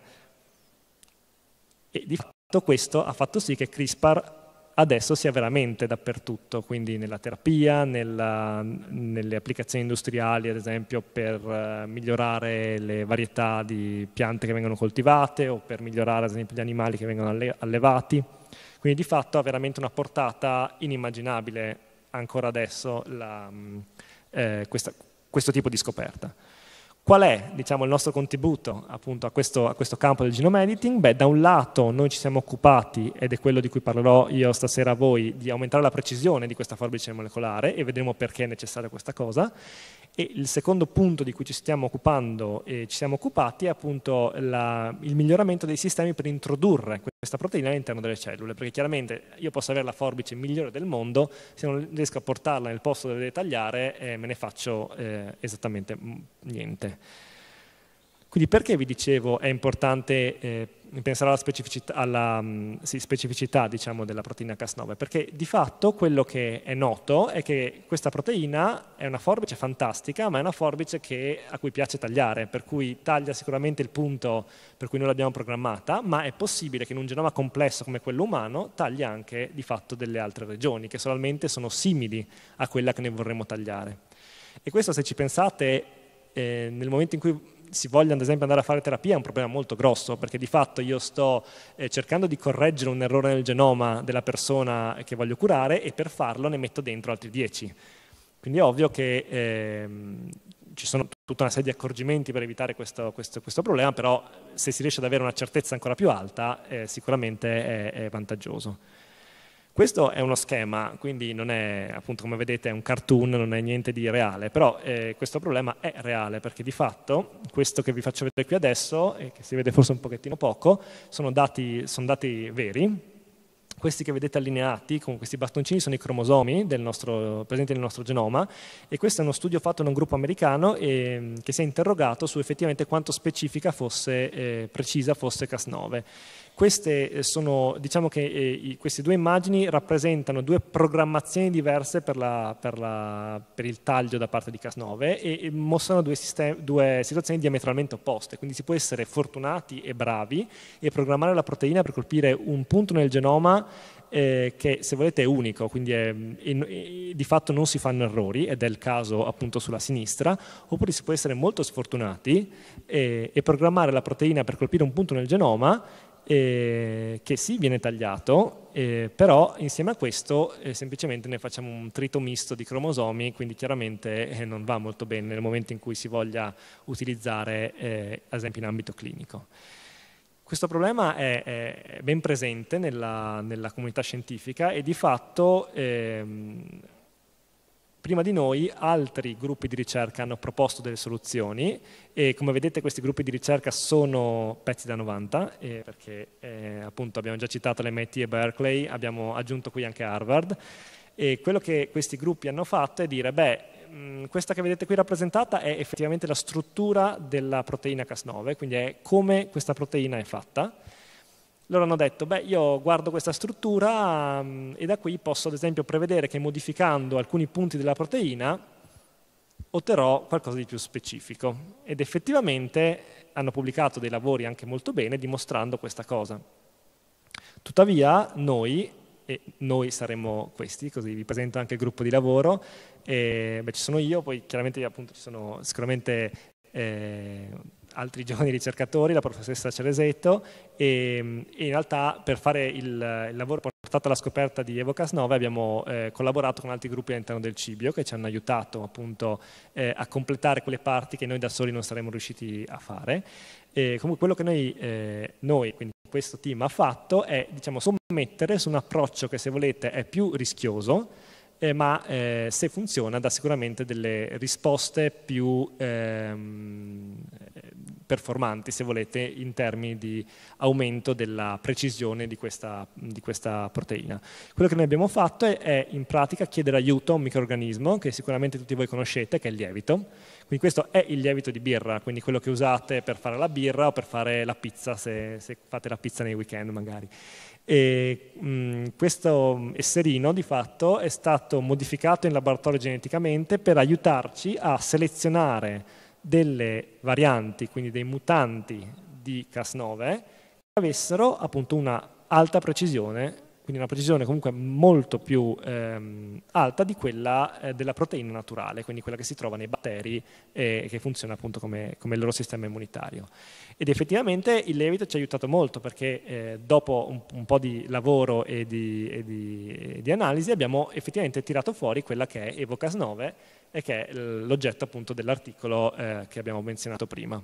E di fatto questo ha fatto sì che CRISPR adesso sia veramente dappertutto, quindi nella terapia, nella, nelle applicazioni industriali, ad esempio per eh, migliorare le varietà di piante che vengono coltivate o per migliorare ad esempio gli animali che vengono allevati. Quindi di fatto ha veramente una portata inimmaginabile ancora adesso la, mm, eh, questa, questo tipo di scoperta. Qual è diciamo, il nostro contributo appunto, a, questo, a, questo, campo del genome editing? Beh, da un lato noi ci siamo occupati, ed è quello di cui parlerò io stasera a voi, di aumentare la precisione di questa forbice molecolare e vedremo perché è necessaria questa cosa, e il secondo punto di cui ci stiamo occupando e ci siamo occupati è appunto la, il miglioramento dei sistemi per introdurre questa proteina all'interno delle cellule, perché chiaramente io posso avere la forbice migliore del mondo, se non riesco a portarla nel posto dove deve tagliare eh, me ne faccio eh, esattamente mm, niente. Quindi perché vi dicevo è importante eh, pensare alla specificità, alla, mm, sì, specificità diciamo, della proteina Cas9? Perché di fatto quello che è noto è che questa proteina è una forbice fantastica, ma è una forbice che, a cui piace tagliare, per cui taglia sicuramente il punto per cui noi l'abbiamo programmata, ma è possibile che in un genoma complesso come quello umano tagli anche di fatto delle altre regioni, che solamente sono simili a quella che ne vorremmo tagliare. E questo se ci pensate, eh, nel momento in cui si voglia ad esempio andare a fare terapia è un problema molto grosso, perché di fatto io sto eh, cercando di correggere un errore nel genoma della persona che voglio curare e per farlo ne metto dentro altri 10. Quindi è ovvio che ehm, ci sono tutta una serie di accorgimenti per evitare questo, questo, questo, problema, però se si riesce ad avere una certezza ancora più alta eh, sicuramente è, è vantaggioso. Questo è uno schema, quindi non è, appunto come vedete, è un cartoon, non è niente di reale, però eh, questo problema è reale perché di fatto questo che vi faccio vedere qui adesso, e che si vede forse un pochettino poco, sono dati, sono dati veri, questi che vedete allineati con questi bastoncini sono i cromosomi nostro, presenti nel nostro genoma e questo è uno studio fatto da un gruppo americano eh, che si è interrogato su effettivamente quanto specifica fosse, eh, precisa fosse Cas9. Queste eh, sono, diciamo che eh, queste due immagini rappresentano due programmazioni diverse per, la, per, la, per il taglio da parte di Cas9 e, e mostrano due, sistemi, due, situazioni diametralmente opposte, quindi si può essere fortunati e bravi e programmare la proteina per colpire un punto nel genoma eh, che se volete è unico, quindi è, in, in, di fatto non si fanno errori ed è il caso appunto sulla sinistra, oppure si può essere molto sfortunati e, eh, e programmare la proteina per colpire un punto nel genoma eh, che sì viene tagliato, eh, però insieme a questo eh, semplicemente ne facciamo un trito misto di cromosomi, quindi chiaramente eh, non va molto bene nel momento in cui si voglia utilizzare, eh, ad esempio, in ambito clinico. Questo problema è, è ben presente nella, nella, comunità scientifica e di fatto ehm, Prima di noi altri gruppi di ricerca hanno proposto delle soluzioni e come vedete questi gruppi di ricerca sono pezzi da 90 eh, perché eh, appunto abbiamo già citato l'MIT e Berkeley, abbiamo aggiunto qui anche Harvard e quello che questi gruppi hanno fatto è dire beh questa che vedete qui rappresentata è effettivamente la struttura della proteina Cas9, quindi è come questa proteina è fatta loro hanno detto, beh, io guardo questa struttura mm, e da qui posso ad esempio prevedere che modificando alcuni punti della proteina otterrò qualcosa di più specifico. Ed effettivamente hanno pubblicato dei lavori anche molto bene dimostrando questa cosa. Tuttavia noi, e noi saremo questi, così vi presento anche il gruppo di lavoro, e, beh, ci sono io, poi chiaramente appunto ci sono sicuramente... Eh, altri giovani ricercatori, la professoressa Ceresetto, e, e in realtà per fare il, il, lavoro portato alla scoperta di Evocas 9 abbiamo eh, collaborato con altri gruppi all'interno del Cibio che ci hanno aiutato appunto eh, a completare quelle parti che noi da soli non saremmo riusciti a fare. E comunque quello che noi, eh, noi quindi questo team ha fatto è diciamo, sommettere su un approccio che se volete è più rischioso, eh, ma eh, se funziona dà sicuramente delle risposte più ehm, performanti, se volete, in termini di aumento della precisione di questa, di questa proteina. Quello che noi abbiamo fatto è, è, in pratica chiedere aiuto a un microorganismo che sicuramente tutti voi conoscete, che è il lievito. Quindi questo è il lievito di birra, quindi quello che usate per fare la birra o per fare la pizza, se, se fate la pizza nei weekend magari. E, mh, questo esserino di fatto è stato modificato in laboratorio geneticamente per aiutarci a selezionare delle varianti, quindi dei mutanti di Cas9, che avessero appunto una alta precisione quindi una precisione comunque molto più ehm, alta di quella eh, della proteina naturale, quindi quella che si trova nei batteri e che funziona appunto come, come il loro sistema immunitario. Ed effettivamente il Levit ci ha aiutato molto perché eh, dopo un, un, po' di lavoro e di, e, di, e di, analisi abbiamo effettivamente tirato fuori quella che è Evocas 9 e che è l'oggetto appunto dell'articolo eh, che abbiamo menzionato prima.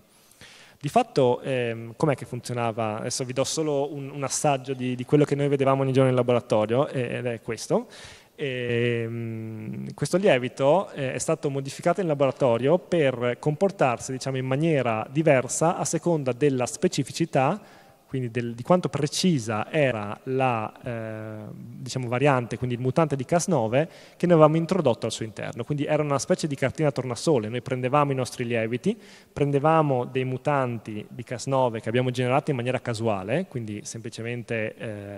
Di fatto, ehm, com'è che funzionava? Adesso vi do solo un, un assaggio di, di, quello che noi vedevamo ogni giorno in laboratorio, ed è questo. E, ehm, questo lievito eh, è stato modificato in laboratorio per comportarsi diciamo, in maniera diversa a seconda della specificità quindi del, di quanto precisa era la eh, diciamo variante, quindi il mutante di Cas9 che ne avevamo introdotto al suo interno. Quindi era una specie di cartina tornasole, noi prendevamo i nostri lieviti, prendevamo dei mutanti di Cas9 che abbiamo generato in maniera casuale, quindi semplicemente eh,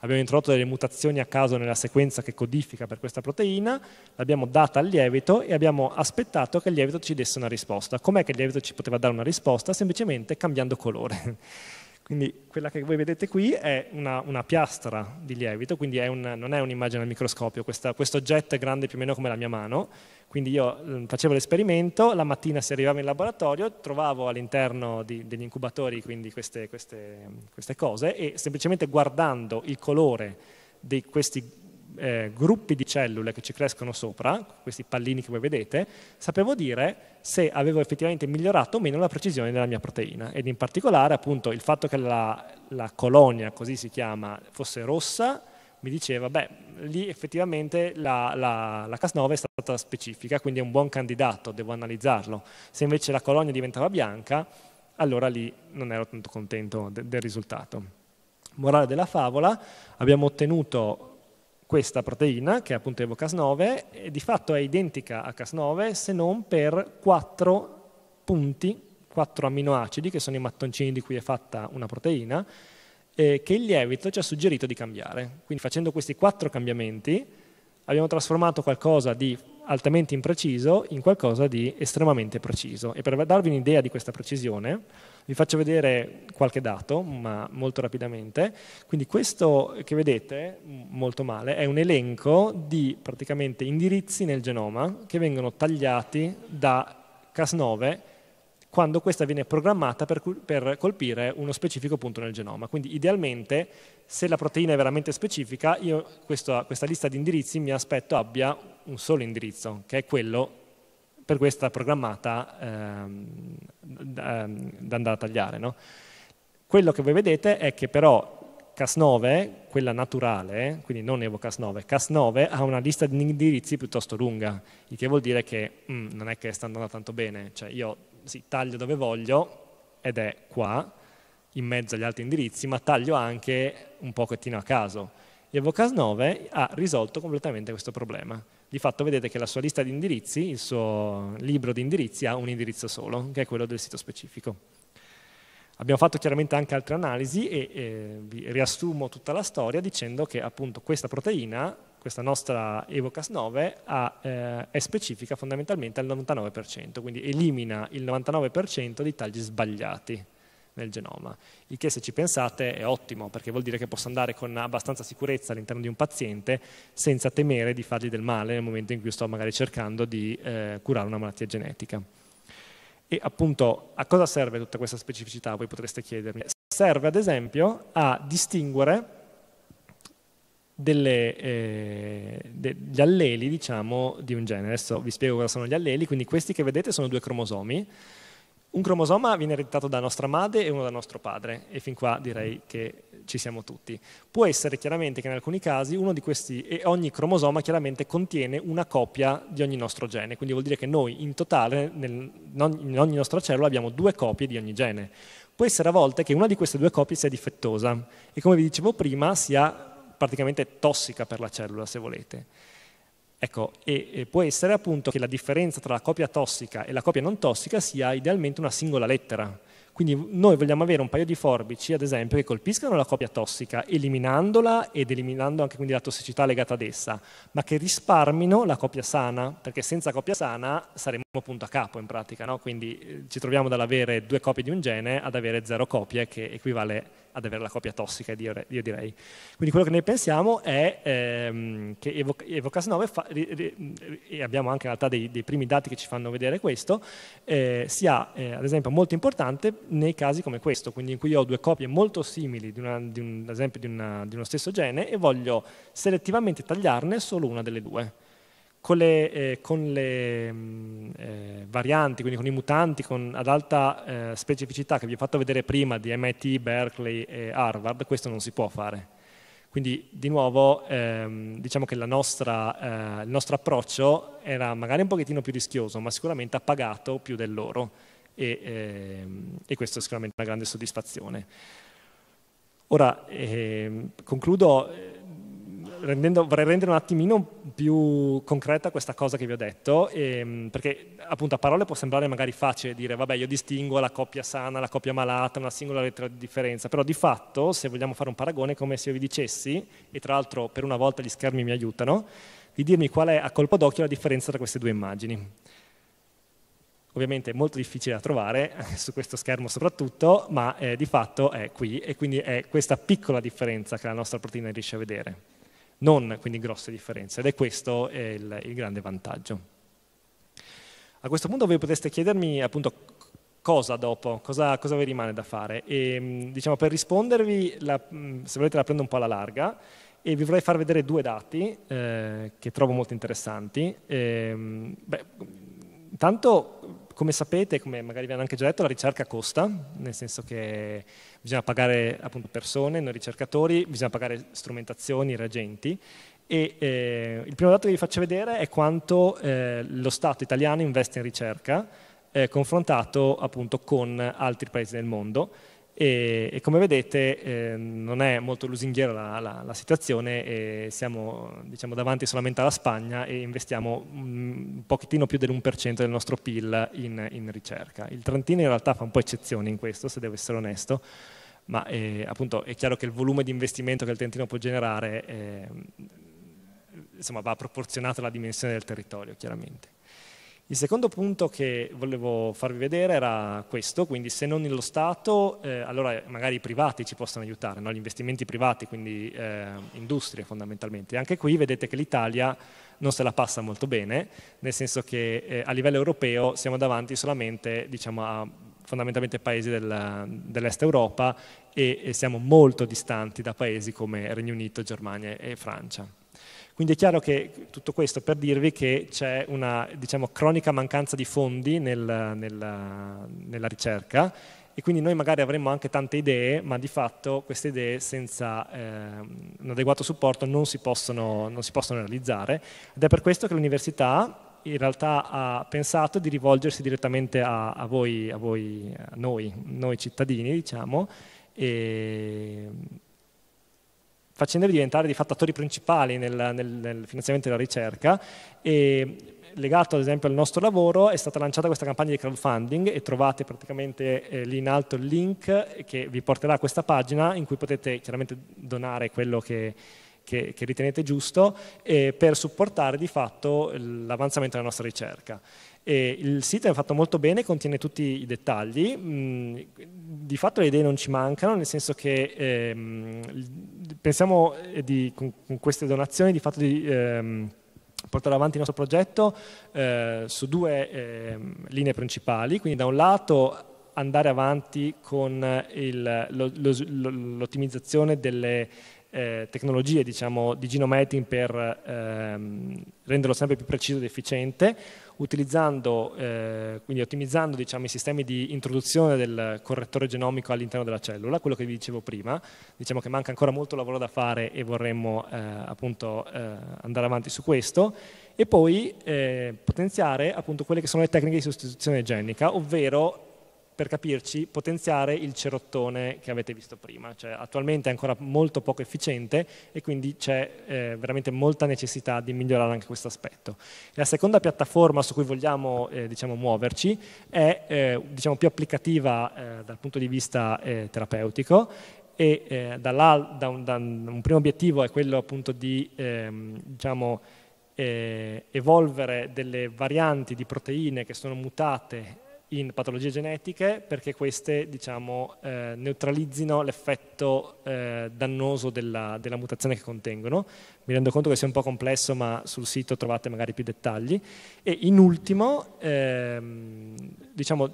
abbiamo introdotto delle mutazioni a caso nella sequenza che codifica per questa proteina, l'abbiamo data al lievito e abbiamo aspettato che il lievito ci desse una risposta. Com'è che il lievito ci poteva dare una risposta? Semplicemente cambiando colore Quindi quella che voi vedete qui è una, una piastra di lievito, quindi è un, non è un'immagine al microscopio, questo oggetto è grande più o meno come la mia mano, quindi io mm, facevo l'esperimento, la mattina se arrivavo in laboratorio trovavo all'interno di, degli incubatori queste, queste, queste cose e semplicemente guardando il colore di questi eh, gruppi di cellule che ci crescono sopra, questi pallini che voi vedete, sapevo dire se avevo effettivamente migliorato o meno la precisione della mia proteina. Ed in particolare appunto il fatto che la, la colonia, così si chiama, fosse rossa, mi diceva, beh, lì effettivamente la, la, la, Cas9 è stata specifica, quindi è un buon candidato, devo analizzarlo. Se invece la colonia diventava bianca, allora lì non ero tanto contento de, del risultato. Morale della favola, abbiamo ottenuto questa proteina, che è appunto evocas 9 di fatto è identica a Cas9 se non per quattro punti, quattro amminoacidi, che sono i mattoncini di cui è fatta una proteina, eh, che il lievito ci ha suggerito di cambiare. Quindi facendo questi quattro cambiamenti abbiamo trasformato qualcosa di altamente impreciso in qualcosa di estremamente preciso. E per darvi un'idea di questa precisione, vi faccio vedere qualche dato, ma molto rapidamente. Quindi questo che vedete, molto male, è un elenco di praticamente indirizzi nel genoma che vengono tagliati da Cas9 quando questa viene programmata per, per, colpire uno specifico punto nel genoma. Quindi idealmente, se la proteina è veramente specifica, io questa, questa lista di indirizzi mi aspetto abbia un solo indirizzo, che è quello per questa programmata ehm, da, ehm, da andare a tagliare. No? Quello che voi vedete è che però Cas9, quella naturale, quindi non Evo Cas9, Cas9 ha una lista di indirizzi piuttosto lunga, il che vuol dire che mm, non è che sta andando tanto bene, cioè io sì, taglio dove voglio ed è qua, in mezzo agli altri indirizzi, ma taglio anche un pochettino a caso. Evo Cas9 ha risolto completamente questo problema di fatto vedete che la sua lista di indirizzi, il suo libro di indirizzi ha un indirizzo solo, che è quello del sito specifico. Abbiamo fatto chiaramente anche altre analisi e eh, vi riassumo tutta la storia dicendo che appunto questa proteina, questa nostra Evocas 9, ha, eh, è specifica fondamentalmente al 99%, quindi elimina il 99% dei tagli sbagliati nel genoma. Il che, se ci pensate, è ottimo, perché vuol dire che posso andare con abbastanza sicurezza all'interno di un paziente senza temere di fargli del male nel momento in cui sto magari cercando di eh, curare una malattia genetica. E appunto, a cosa serve tutta questa specificità? Voi potreste chiedermi. Serve, ad esempio, a distinguere delle, eh, degli alleli, diciamo, di un genere. Adesso vi spiego cosa sono gli alleli, quindi questi che vedete sono due cromosomi, un cromosoma viene ereditato da nostra madre e uno da nostro padre, e fin qua direi mm. che ci siamo tutti. Può essere chiaramente che in alcuni casi uno di questi, e ogni cromosoma chiaramente contiene una copia di ogni nostro gene, quindi vuol dire che noi in totale nel, in ogni nostra cellula abbiamo due copie di ogni gene. Può essere a volte che una di queste due copie sia difettosa e come vi dicevo prima sia praticamente tossica per la cellula se volete. Ecco, e, e può essere appunto che la differenza tra la copia tossica e la copia non tossica sia idealmente una singola lettera. Quindi noi vogliamo avere un paio di forbici, ad esempio, che colpiscano la copia tossica, eliminandola ed eliminando anche quindi la tossicità legata ad essa, ma che risparmino la copia sana, perché senza copia sana saremo punto a capo in pratica, no? quindi eh, ci troviamo dall'avere due copie di un gene ad avere zero copie che equivale ad avere la copia tossica, io, direi. Quindi quello che noi pensiamo è ehm, che evo 9 fa, ri, ri, e abbiamo anche in realtà dei, dei, primi dati che ci fanno vedere questo, eh, sia eh, ad esempio molto importante nei casi come questo, quindi in cui io ho due copie molto simili di una, di un, ad esempio di, una, di uno stesso gene e voglio selettivamente tagliarne solo una delle due con le, eh, con le mh, mm, eh, varianti, quindi con i mutanti con, ad alta eh, specificità che vi ho fatto vedere prima di MIT, Berkeley e Harvard, questo non si può fare. Quindi di nuovo ehm, diciamo che nostra, eh, il nostro approccio era magari un pochettino più rischioso, ma sicuramente ha pagato più del loro e, ehm, e questo è sicuramente una grande soddisfazione. Ora ehm, concludo eh, rendendo, vorrei rendere un attimino più concreta questa cosa che vi ho detto, e, ehm, perché appunto a parole può sembrare magari facile dire vabbè io distingo la coppia sana, la coppia malata, una singola lettera di differenza, però di fatto se vogliamo fare un paragone è come se io vi dicessi, e tra l'altro per una volta gli schermi mi aiutano, di dirmi qual è a colpo d'occhio la differenza tra queste due immagini. Ovviamente è molto difficile da trovare, su questo schermo soprattutto, ma eh, di fatto è qui e quindi è questa piccola differenza che la nostra proteina riesce a vedere non quindi grosse differenze ed è questo il, il grande vantaggio. A questo punto voi potreste chiedermi appunto cosa dopo, cosa, cosa vi rimane da fare e mm, diciamo per rispondervi la, mm, se volete la prendo un po' alla larga e vi vorrei far vedere due dati eh, che trovo molto interessanti. E, ehm, beh, intanto come sapete, come magari vi hanno anche già detto, la ricerca costa, nel senso che bisogna pagare appunto, persone, noi ricercatori, bisogna pagare strumentazioni, reagenti e eh, il primo dato che vi faccio vedere è quanto eh, lo Stato italiano investe in ricerca eh, confrontato appunto con altri paesi del mondo e, e, come vedete eh, non è molto lusinghiera la, la, la situazione, siamo diciamo, davanti solamente alla Spagna e investiamo un pochettino più dell'1% del nostro PIL in, in, ricerca. Il Trentino in realtà fa un po' eccezione in questo, se devo essere onesto, ma eh, appunto è chiaro che il volume di investimento che il Trentino può generare eh, insomma, va proporzionato alla dimensione del territorio, chiaramente. Il secondo punto che volevo farvi vedere era questo, quindi se non lo Stato, eh, allora magari i privati ci possono aiutare, no? gli investimenti privati, quindi eh, industrie fondamentalmente. Anche qui vedete che l'Italia non se la passa molto bene, nel senso che eh, a livello europeo siamo davanti solamente diciamo, a fondamentalmente paesi del, dell'est Europa e, e siamo molto distanti da paesi come Regno Unito, Germania e Francia. Quindi è chiaro che tutto questo per dirvi che c'è una diciamo, cronica mancanza di fondi nel, nel, nella ricerca e quindi noi magari avremmo anche tante idee, ma di fatto queste idee senza eh, un adeguato supporto non si, possono, non si possono realizzare ed è per questo che l'università in realtà ha pensato di rivolgersi direttamente a, a, voi, a, voi, a noi, noi cittadini, diciamo, e facendoli diventare di fatto attori principali nel, nel, nel finanziamento della ricerca e legato ad esempio al nostro lavoro è stata lanciata questa campagna di crowdfunding e trovate praticamente eh, lì in alto il link che vi porterà a questa pagina in cui potete chiaramente donare quello che, che, che ritenete giusto eh, per supportare di fatto l'avanzamento della nostra ricerca. E il sito è fatto molto bene, contiene tutti i dettagli, mh, mm, di fatto le idee non ci mancano, nel senso che ehm, pensiamo eh, di, con, queste donazioni di fatto di ehm, portare avanti il nostro progetto eh, su due ehm, linee principali, quindi da un lato andare avanti con l'ottimizzazione delle eh, tecnologie diciamo, di genomating per ehm, renderlo sempre più preciso ed efficiente, utilizzando, eh, quindi ottimizzando diciamo, i sistemi di introduzione del correttore genomico all'interno della cellula, quello che vi dicevo prima, diciamo che manca ancora molto lavoro da fare e vorremmo eh, appunto eh, andare avanti su questo, e poi eh, potenziare appunto quelle che sono le tecniche di sostituzione genica, ovvero per capirci, potenziare il cerottone che avete visto prima. Cioè, attualmente è ancora molto poco efficiente e quindi c'è eh, veramente molta necessità di migliorare anche questo aspetto. La seconda piattaforma su cui vogliamo eh, diciamo, muoverci è eh, diciamo, più applicativa eh, dal punto di vista eh, terapeutico e eh, da, un, da un, un, primo obiettivo è quello appunto di ehm, diciamo, evolvere delle varianti di proteine che sono mutate in patologie genetiche perché queste diciamo, eh, neutralizzino l'effetto eh, dannoso della, della, mutazione che contengono. Mi rendo conto che sia un po' complesso, ma sul sito trovate magari più dettagli. E in ultimo, ehm, diciamo,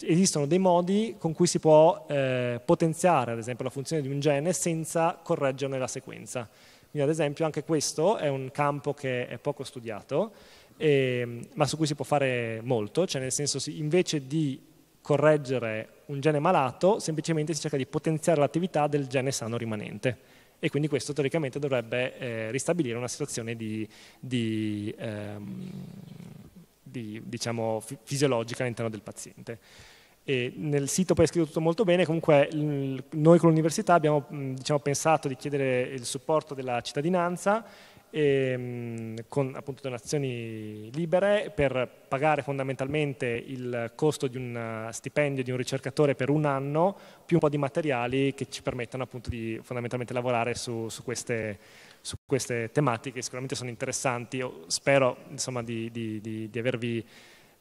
esistono dei modi con cui si può eh, potenziare, ad esempio, la funzione di un gene senza correggerne la sequenza. Quindi, ad esempio, anche questo è un campo che è poco studiato eh, ma su cui si può fare molto, cioè nel senso invece di correggere un gene malato, semplicemente si cerca di potenziare l'attività del gene sano rimanente e quindi questo teoricamente dovrebbe eh, ristabilire una situazione di, di, ehm, di, diciamo, fisiologica all'interno del paziente. E nel sito poi è scritto tutto molto bene, comunque noi con l'università abbiamo diciamo, pensato di chiedere il supporto della cittadinanza ehm, con appunto donazioni libere per pagare fondamentalmente il costo di un eh, stipendio di un ricercatore per un anno più un po' di materiali che ci permettano appunto di fondamentalmente lavorare su, su, queste, su queste, tematiche sicuramente sono interessanti, Io spero insomma, di, di, di, di avervi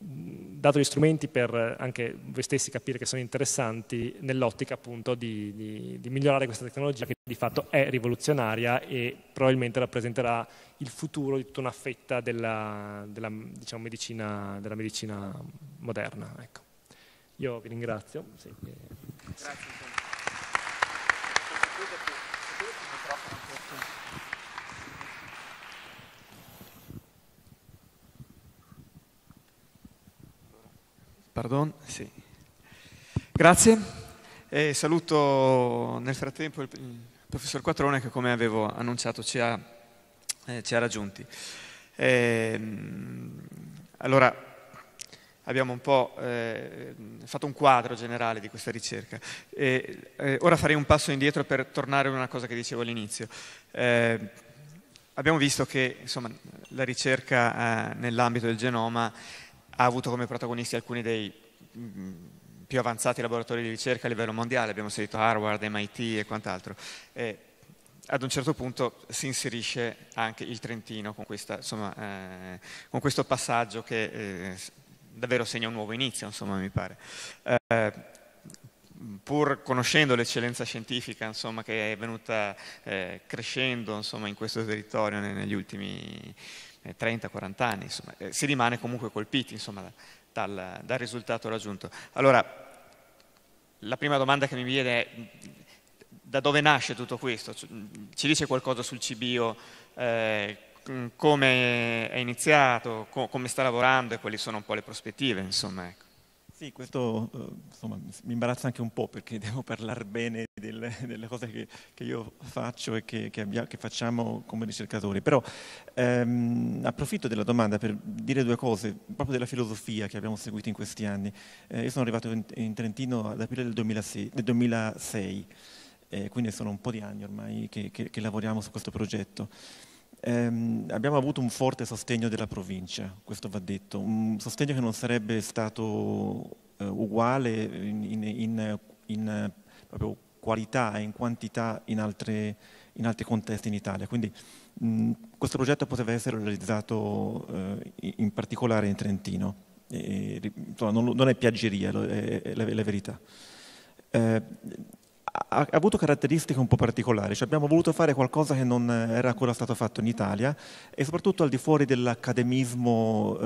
dato gli strumenti per eh, anche voi stessi capire che sono interessanti nell'ottica appunto di, di, di, migliorare questa tecnologia che di fatto è rivoluzionaria e probabilmente rappresenterà il futuro di tutta una fetta della, della, diciamo, medicina, della medicina, moderna. Ecco. Io vi ringrazio. Sì. Grazie. Pardon, sì. Grazie e saluto nel frattempo il professor Quattrone che come avevo annunciato ci ha, eh, ci ha raggiunti. Eh, allora, abbiamo un po' eh, fatto un quadro generale di questa ricerca. E, eh, ora farei un passo indietro per tornare a una cosa che dicevo all'inizio. Eh, abbiamo visto che insomma, la ricerca eh, nell'ambito del genoma ha avuto come protagonisti alcuni dei mm, più avanzati laboratori di ricerca a livello mondiale, abbiamo sentito Harvard, MIT e quant'altro. E ad un certo punto si inserisce anche il Trentino con, questa, insomma, eh, con questo passaggio che eh, davvero segna un nuovo inizio, insomma, mi pare. Eh, pur conoscendo l'eccellenza scientifica insomma, che è venuta eh, crescendo in questo territorio negli ultimi anni, 30-40 eh, anni, insomma, eh, si rimane comunque colpiti insomma, dal, dal, risultato raggiunto. Allora, la prima domanda che mi viene è da dove nasce tutto questo? Ci dice qualcosa sul CBO, eh, come è iniziato, co- come sta lavorando e quali sono un po' le prospettive? Insomma, ecco. Sì, questo eh, insomma, mi imbarazza anche un po' perché devo parlare bene delle, delle cose che, che, io faccio e che, che, abbia, che facciamo come ricercatori, però ehm, approfitto della domanda per dire due cose, proprio della filosofia che abbiamo seguito in questi anni. Eh, io sono arrivato in, in, Trentino ad aprile del 2006, del 2006 eh, quindi sono un po' di anni ormai che lavoriamo su questo progetto ehm, abbiamo avuto un forte sostegno della provincia, questo va detto, un sostegno che non sarebbe stato eh, uguale in, in, in, in qualità e in quantità in, altre, in, altri contesti in Italia. Quindi mh, mm, questo progetto poteva essere realizzato eh, in particolare in Trentino. E, insomma, non, non, è piaggeria, è, è, la, è la, verità. Eh, ha avuto caratteristiche un po' particolari, cioè abbiamo voluto fare qualcosa che non eh, era ancora stato fatto in Italia e soprattutto al di fuori dell'accademismo eh,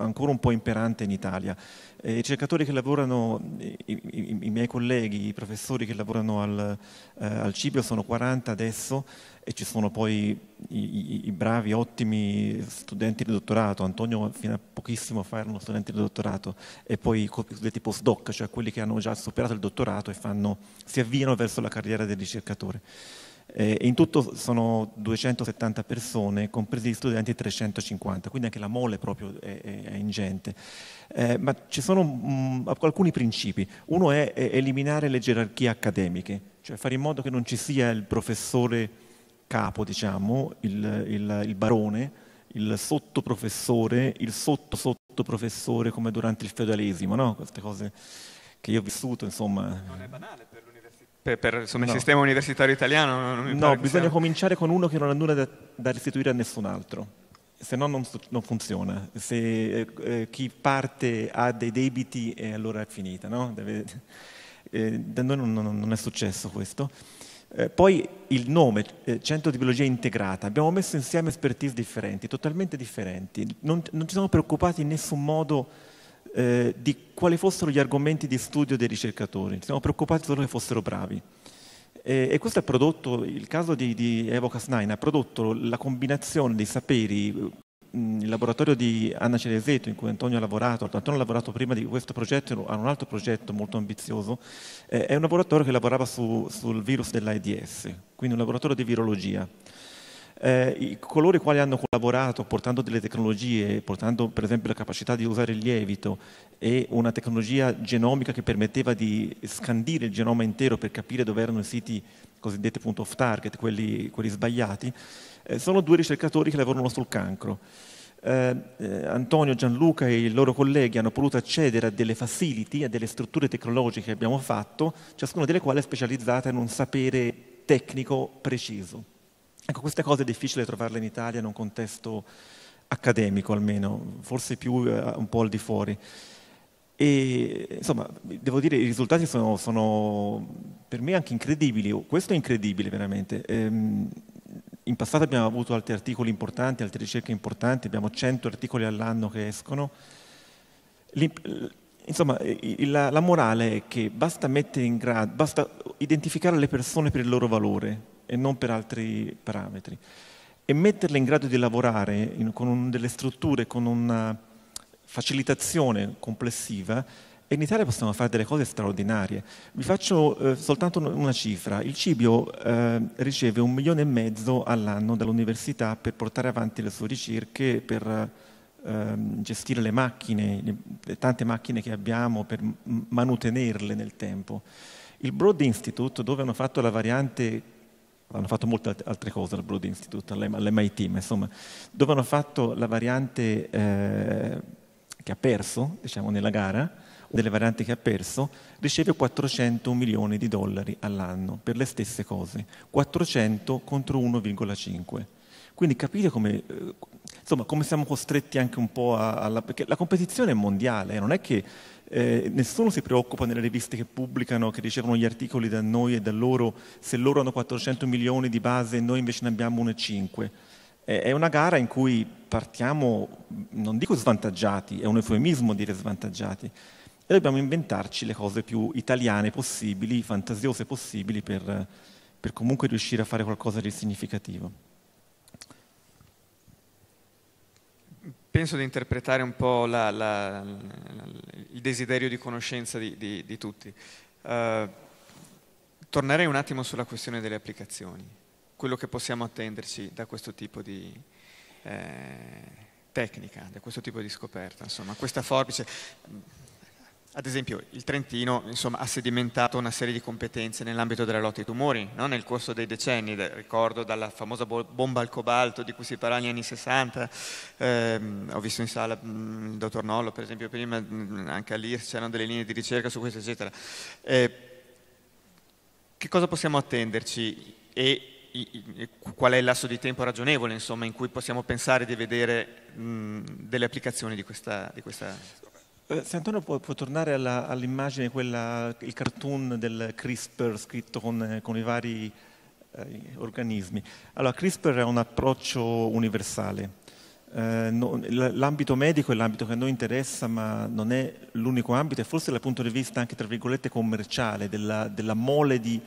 ancora un po' imperante in Italia. Eh, I cercatori che lavorano, i, i, i, miei colleghi, i professori che lavorano al, eh, al Cibio sono 40 adesso e ci sono poi i, i, i, bravi, ottimi studenti di dottorato. Antonio fino a pochissimo fa era uno studente di dottorato e poi i cosiddetti postdoc, cioè quelli che hanno già superato il dottorato e fanno, si avviano verso la carriera del ricercatore. E in tutto sono 270 persone, compresi gli studenti 350, quindi anche la mole proprio è, è, è ingente. Eh, ma ci sono mh, mm, alcuni principi. Uno è, è eliminare le gerarchie accademiche, cioè fare in modo che non ci sia il professore capo, diciamo, il, il, il barone, il sottoprofessore, il sotto-sottoprofessore come durante il feudalesimo, no? queste cose che io ho vissuto, insomma. Non è banale per, per, per insomma, no. il sistema universitario italiano. no, bisogna sia... cominciare con uno che non ha nulla da, da restituire a nessun altro se no non, non funziona. Se eh, eh, chi parte ha dei debiti, eh, allora è finita. No? Deve, eh, da noi non, non, non è successo questo. Eh, poi il nome, eh, Centro di Biologia Integrata, abbiamo messo insieme expertise differenti, totalmente differenti. Non, non ci siamo preoccupati in nessun modo eh, di quali fossero gli argomenti di studio dei ricercatori, ci siamo preoccupati solo che fossero bravi. E, e questo ha prodotto, il caso di, di Evo Casnain ha prodotto la combinazione dei saperi il laboratorio di Anna Cereseto in cui Antonio ha lavorato, Antonio ha lavorato prima di questo progetto a un altro progetto molto ambizioso, eh, è un laboratorio che lavorava su, sul virus dell'AIDS, quindi un laboratorio di virologia. Eh, coloro i quali hanno collaborato portando delle tecnologie, portando per esempio la capacità di usare il lievito e una tecnologia genomica che permetteva di scandire il genoma intero per capire dove erano i siti cosiddetti punto off target, quelli, quelli sbagliati, eh, sono due ricercatori che lavorano sul cancro. Eh, eh, Antonio, Gianluca e i loro colleghi hanno potuto accedere a delle facility, a delle strutture tecnologiche che abbiamo fatto, ciascuna delle quali è specializzata in un sapere tecnico preciso. Ecco, queste cose è difficile trovarle in Italia in un contesto accademico almeno, forse più eh, un po' al di fuori. E, insomma, devo dire, i risultati sono, sono per me anche incredibili, questo è incredibile veramente. Eh, in passato abbiamo avuto altri articoli importanti, altre ricerche importanti, abbiamo 100 articoli all'anno che escono. Insomma, la, la morale è che basta, grado, basta identificare le persone per il loro valore e non per altri parametri e metterle in grado di lavorare in, con un, delle strutture, con una facilitazione complessiva, in Italia possiamo fare delle cose straordinarie. Vi faccio eh, soltanto una cifra. Il Cibio eh, riceve un milione e mezzo all'anno dall'università per portare avanti le sue ricerche, per eh, ehm, gestire le macchine, le tante macchine che abbiamo, per manutenerle nel tempo. Il Broad Institute, dove hanno fatto la variante hanno fatto molte altre cose al Broad Institute, all'MIT, ma insomma, dove hanno fatto la variante eh, che ha perso, diciamo, nella gara, delle varianti che ha perso, riceve 400 milioni di dollari all'anno per le stesse cose, 400 contro 1,5. Quindi capite come, eh, insomma, come siamo costretti anche un po' alla... perché la competizione è mondiale, non è che eh, nessuno si preoccupa nelle riviste che pubblicano, che ricevono gli articoli da noi e da loro, se loro hanno 400 milioni di base e noi invece ne abbiamo 1,5. È una gara in cui partiamo, non dico svantaggiati, è un eufemismo dire svantaggiati, e dobbiamo inventarci le cose più italiane possibili, fantasiose possibili per, per comunque riuscire a fare qualcosa di significativo. Penso di interpretare un po' la, la, il desiderio di conoscenza di, di, di tutti. Uh, tornerei un attimo sulla questione delle applicazioni, quello che possiamo attenderci da questo tipo di... Eh, tecnica, da questo tipo di scoperta, insomma, questa forbice ad esempio il Trentino insomma, ha sedimentato una serie di competenze nell'ambito della lotta ai tumori no? nel corso dei decenni, ricordo dalla famosa bomba al cobalto di cui si parla negli anni 60, eh, ho visto in sala mm, il dottor Nollo per esempio prima, mm, anche all'IRS c'erano delle linee di ricerca su questo eccetera. Eh, che cosa possiamo attenderci e qual è il lasso di tempo ragionevole insomma, in cui possiamo pensare di vedere mh, mm, delle applicazioni di questa, di questa eh, se Antonio può, può tornare alla, all'immagine, quella, il cartoon del CRISPR scritto con, con i vari eh, organismi. Allora, CRISPR è un approccio universale. Eh, no, l'ambito medico è l'ambito che a noi interessa, ma non è l'unico ambito, e forse dal punto di vista anche tra virgolette commerciale, della, della mole di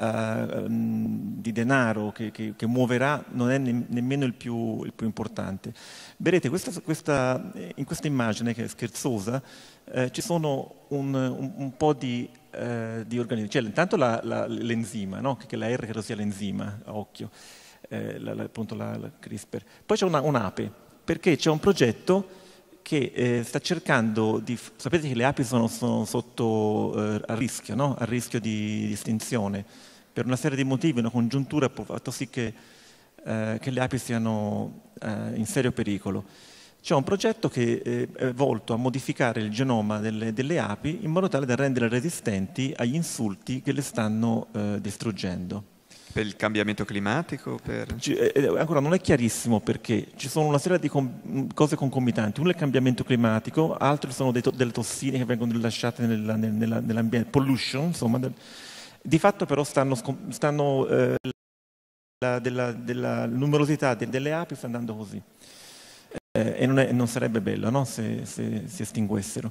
eh, ehm, di denaro che, che, che, muoverà non è ne, nemmeno il più, il più, importante. Vedete, questa, questa, in questa immagine che è scherzosa eh, ci sono un, un, un po' di, eh, di organismi. C'è cioè, intanto la, la, l'enzima, no? che la R credo sia l'enzima, a occhio, eh, la, appunto la, CRISPR. Poi c'è una, un'ape, perché c'è un progetto che eh, sta cercando di... Sapete che le api sono, sono sotto eh, a rischio, no? a rischio di, di estinzione per una serie di motivi, una congiuntura ha fatto sì che, eh, che, le api siano eh, in serio pericolo. C'è un progetto che eh, è volto a modificare il genoma delle, delle, api in modo tale da renderle resistenti agli insulti che le stanno eh, distruggendo. Per il cambiamento climatico? Per... Eh, ancora non è chiarissimo perché ci sono una serie di com- cose concomitanti. Uno è il cambiamento climatico, altro sono to- delle tossine che vengono rilasciate nella, nella, nell'ambiente, pollution, insomma, del- di fatto però stanno, stanno eh, la, della, della, numerosità delle api sta andando così. Eh, e non, è, non, sarebbe bello no? se, se, si estinguessero.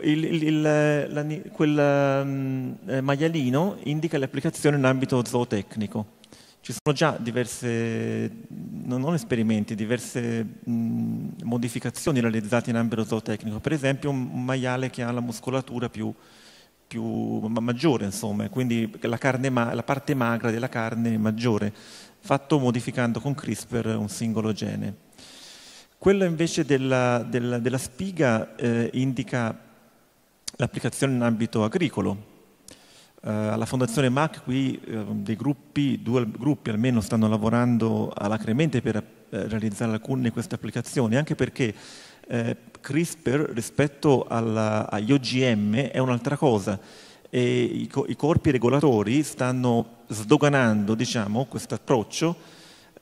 Il, il, il, la, quel um, maialino indica le applicazioni in ambito zootecnico. Ci sono già diverse, non, non esperimenti, diverse mh, mm, modificazioni realizzate in ambito zootecnico. Per esempio un maiale che ha la muscolatura più, più maggiore, insomma, quindi la, ma- la parte magra della carne è maggiore, fatto modificando con CRISPR un singolo gene. Quello invece della, della, della spiga eh, indica l'applicazione in ambito agricolo. Eh, alla Fondazione MAC qui eh, dei gruppi, due gruppi almeno stanno lavorando alacremente per eh, realizzare alcune di queste applicazioni, anche perché eh, CRISPR rispetto alla, agli OGM è un'altra cosa. I, co- i, corpi regolatori stanno sdoganando diciamo, questo approccio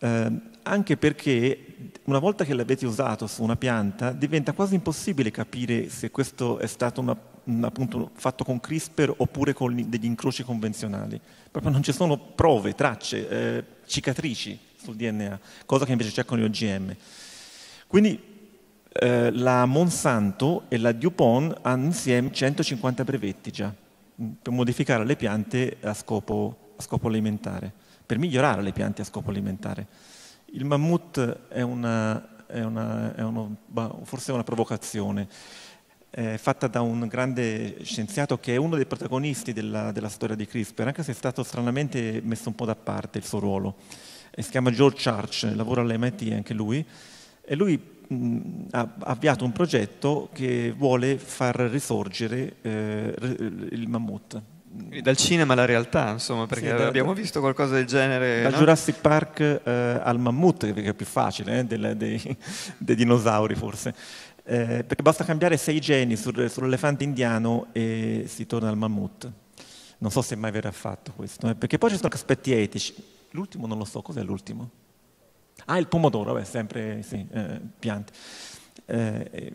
eh, anche perché una volta che l'avete usato su una pianta diventa quasi impossibile capire se questo è stato una, un, appunto, fatto con CRISPR oppure con degli incroci convenzionali. Proprio non ci sono prove, tracce, eh, cicatrici sul DNA, cosa che invece c'è con gli OGM. Quindi eh, la Monsanto e la DuPont hanno insieme 150 brevetti già mm, per modificare le piante a scopo, a scopo alimentare, per migliorare le piante a scopo alimentare. Il mammut è, una, è, una, è uno, forse una provocazione eh, fatta da un grande scienziato che è uno dei protagonisti della, della, storia di CRISPR, anche se è stato stranamente messo un po' da parte il suo ruolo. E si chiama George Church, lavora all'MIT anche lui, e lui mh, ha avviato un progetto che vuole far risorgere eh, il mammut. dal cinema alla realtà, insomma, perché sì, da, abbiamo visto qualcosa del genere. Da no? Jurassic Park eh, al mammut, che è più facile, eh, del, dei, dei, dinosauri forse. Eh, perché basta cambiare sei geni sul, sull'elefante indiano e si torna al mammut. Non so se mai verrà fatto questo, eh, perché poi ci sono aspetti etici. L'ultimo non lo so, cos'è l'ultimo? Ah, il pomodoro, beh, sempre sì, eh, piante. Eh,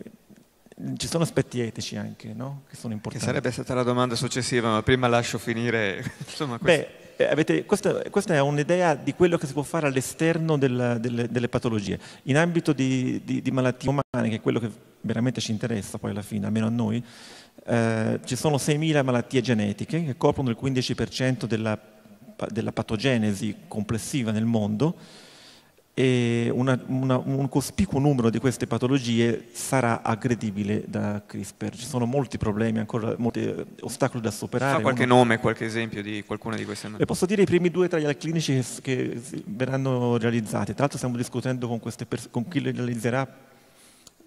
ci sono aspetti etici anche, no? Che sono importanti. Che sarebbe stata la domanda successiva, ma prima lascio finire. Insomma, questo. Beh, eh, avete, questa, questa, è un'idea di quello che si può fare all'esterno della, delle, delle, patologie. In ambito di, di, di, malattie umane, che è quello che veramente ci interessa poi alla fine, almeno a noi, eh, ci sono 6.000 malattie genetiche che coprono il 15% della, della patogenesi complessiva nel mondo e una, una, un cospicuo numero di queste patologie sarà aggredibile da CRISPR. Ci sono molti problemi, ancora molti eh, ostacoli da superare. Fa qualche Uno... nome, qualche esempio di qualcuna di queste? E posso dire i primi due trial clinici che, che verranno realizzati. Tra l'altro stiamo discutendo con, pers- con chi le realizzerà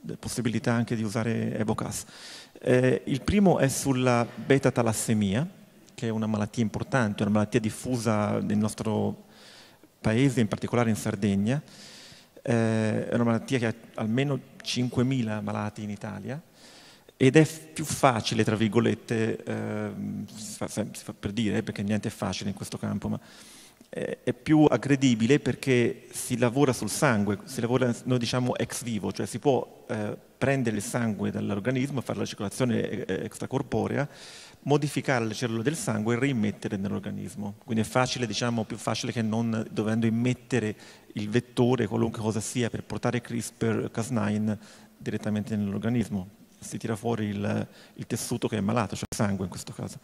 la possibilità anche di usare Evocas. Eh, il primo è sulla beta-talassemia, che è una malattia importante, una malattia diffusa nel nostro paese, in particolare in Sardegna, eh, è una malattia che ha almeno 5.000 malati in Italia ed è più facile, tra virgolette, eh, si, fa, si, fa, per dire eh, perché niente è facile in questo campo, ma eh, è più aggredibile perché si lavora sul sangue, si lavora, noi diciamo ex vivo, cioè si può eh, prendere il sangue dall'organismo, fare la circolazione eh, extracorporea modificare le cellule del sangue e rimettere nell'organismo. Quindi è facile, diciamo, più facile che non dovendo immettere il vettore, qualunque cosa sia, per portare CRISPR-Cas9 direttamente nell'organismo. Si tira fuori il, il tessuto che è malato, cioè il sangue in questo caso.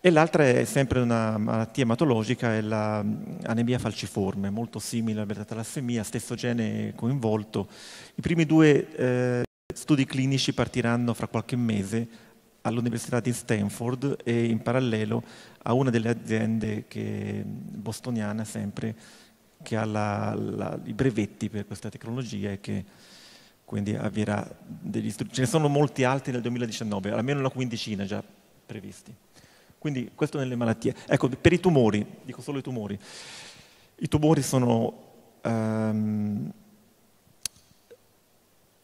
E l'altra è sempre una malattia ematologica, è l'anemia falciforme, molto simile alla beta-talassemia, stesso gene coinvolto. I primi due eh, studi clinici partiranno fra qualche mese, all'Università di Stanford e in parallelo a una delle aziende che, bostoniana sempre che ha la, la, i brevetti per questa tecnologia e che quindi avvierà degli studi. Ce ne sono molti altri nel 2019, almeno una quindicina già previsti. Quindi questo nelle malattie. Ecco, per i tumori, dico solo i tumori. I tumori sono... Um,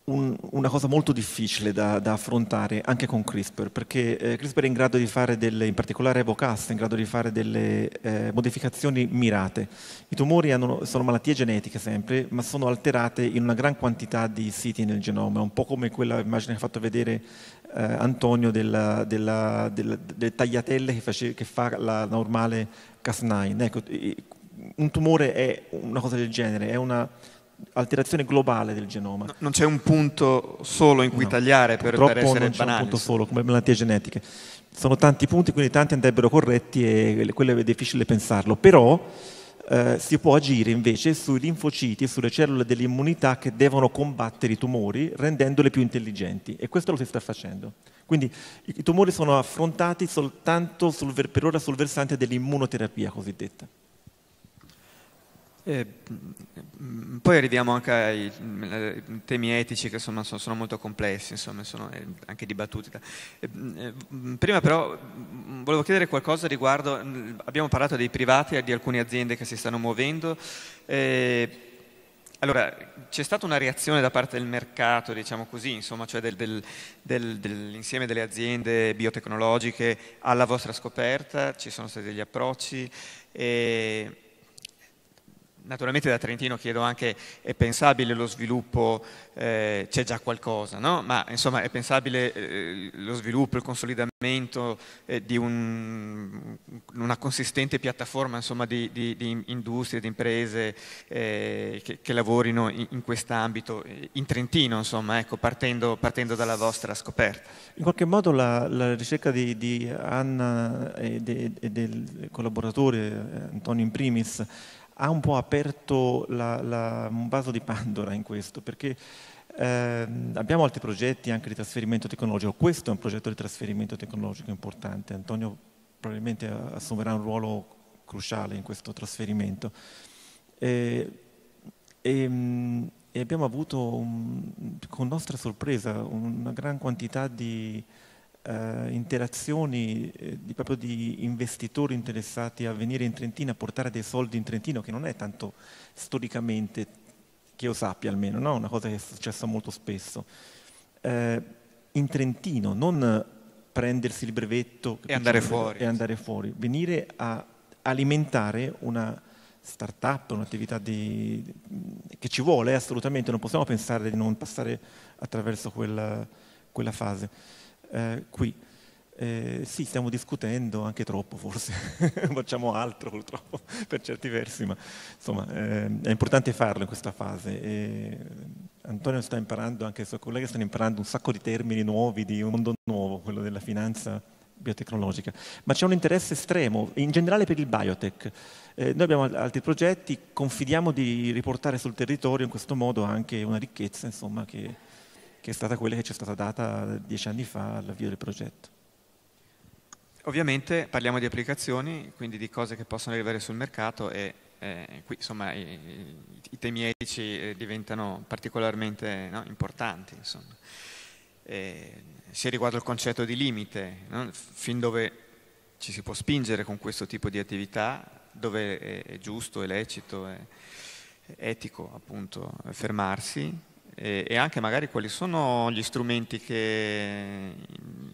un, una cosa molto difficile da, da, affrontare anche con CRISPR, perché eh, CRISPR è in grado di fare delle, in particolare Evocast, è in grado di fare delle eh, modificazioni mirate. I tumori hanno, sono malattie genetiche sempre, ma sono alterate in una gran quantità di siti nel genoma, un po' come quella immagine che ha fatto vedere eh, Antonio della, della, della, delle tagliatelle che, face, che, fa la normale Cas9. Ecco, un tumore è una cosa del genere, è una alterazione globale del genoma. No, non c'è un punto solo in cui no, tagliare per, per essere non c'è banali. un punto solo, come malattie genetiche. Sono tanti punti, quindi tanti andrebbero corretti e quello è difficile pensarlo. Però eh, si può agire invece sui linfociti, e sulle cellule dell'immunità che devono combattere i tumori rendendole più intelligenti e questo lo si sta facendo. Quindi i tumori sono affrontati soltanto sul, per ora sul versante dell'immunoterapia cosiddetta. Eh, mm, poi arriviamo anche ai mm, eh, temi etici che insomma, sono, molto complessi, insomma, sono eh, anche dibattuti. Mm, prima però volevo chiedere qualcosa riguardo, abbiamo parlato dei privati e di alcune aziende che si stanno muovendo. allora, c'è stata una reazione da parte del mercato, diciamo così, insomma, cioè del, del, del, dell'insieme delle aziende biotecnologiche alla vostra scoperta, ci sono stati degli approcci. E Naturalmente da Trentino chiedo anche, è pensabile lo sviluppo, eh, c'è già qualcosa, no? ma insomma è pensabile eh, lo sviluppo, il consolidamento eh, di un, una consistente piattaforma insomma, di, di, di, industrie, di imprese eh, che, che, lavorino in, in quest'ambito, eh, in Trentino, insomma, ecco, partendo, partendo, dalla vostra scoperta. In qualche modo la, la ricerca di, di, Anna e, de, e del collaboratore eh, Antonio in primis ha un po' aperto la, la, un vaso di Pandora in questo, perché eh, abbiamo altri progetti anche di trasferimento tecnologico, questo è un progetto di trasferimento tecnologico importante, Antonio probabilmente assumerà un ruolo cruciale in questo trasferimento. E, e, e abbiamo avuto un, con nostra sorpresa una gran quantità di eh, interazioni eh, di, proprio di investitori interessati a venire in Trentino, a portare dei soldi in Trentino, che non è tanto storicamente, che io sappia almeno, no? una cosa che è successa molto spesso. Eh, in Trentino, non prendersi il brevetto e andare, fuori, e andare fuori, venire a alimentare una start-up, un'attività di, che ci vuole assolutamente, non possiamo pensare di non passare attraverso quella, quella fase eh, qui. Eh, sì, stiamo discutendo anche troppo forse, facciamo altro purtroppo per certi versi, ma insomma eh, è importante farlo in questa fase. E Antonio sta imparando, anche i suoi colleghi stanno imparando un sacco di termini nuovi, di un mondo nuovo, quello della finanza biotecnologica, ma c'è un interesse estremo, in generale per il biotech. Eh, noi abbiamo altri progetti, confidiamo di riportare sul territorio in questo modo anche una ricchezza insomma, che che è stata quella che ci è stata data dieci anni fa all'avvio del progetto. Ovviamente parliamo di applicazioni, quindi di cose che possono arrivare sul mercato e eh, qui insomma i, i, temi etici eh, diventano particolarmente no, importanti. Insomma. Eh, sia riguardo il concetto di limite, no? fin dove ci si può spingere con questo tipo di attività, dove è, è giusto, è lecito, è, è etico appunto fermarsi, e, anche magari quali sono gli strumenti che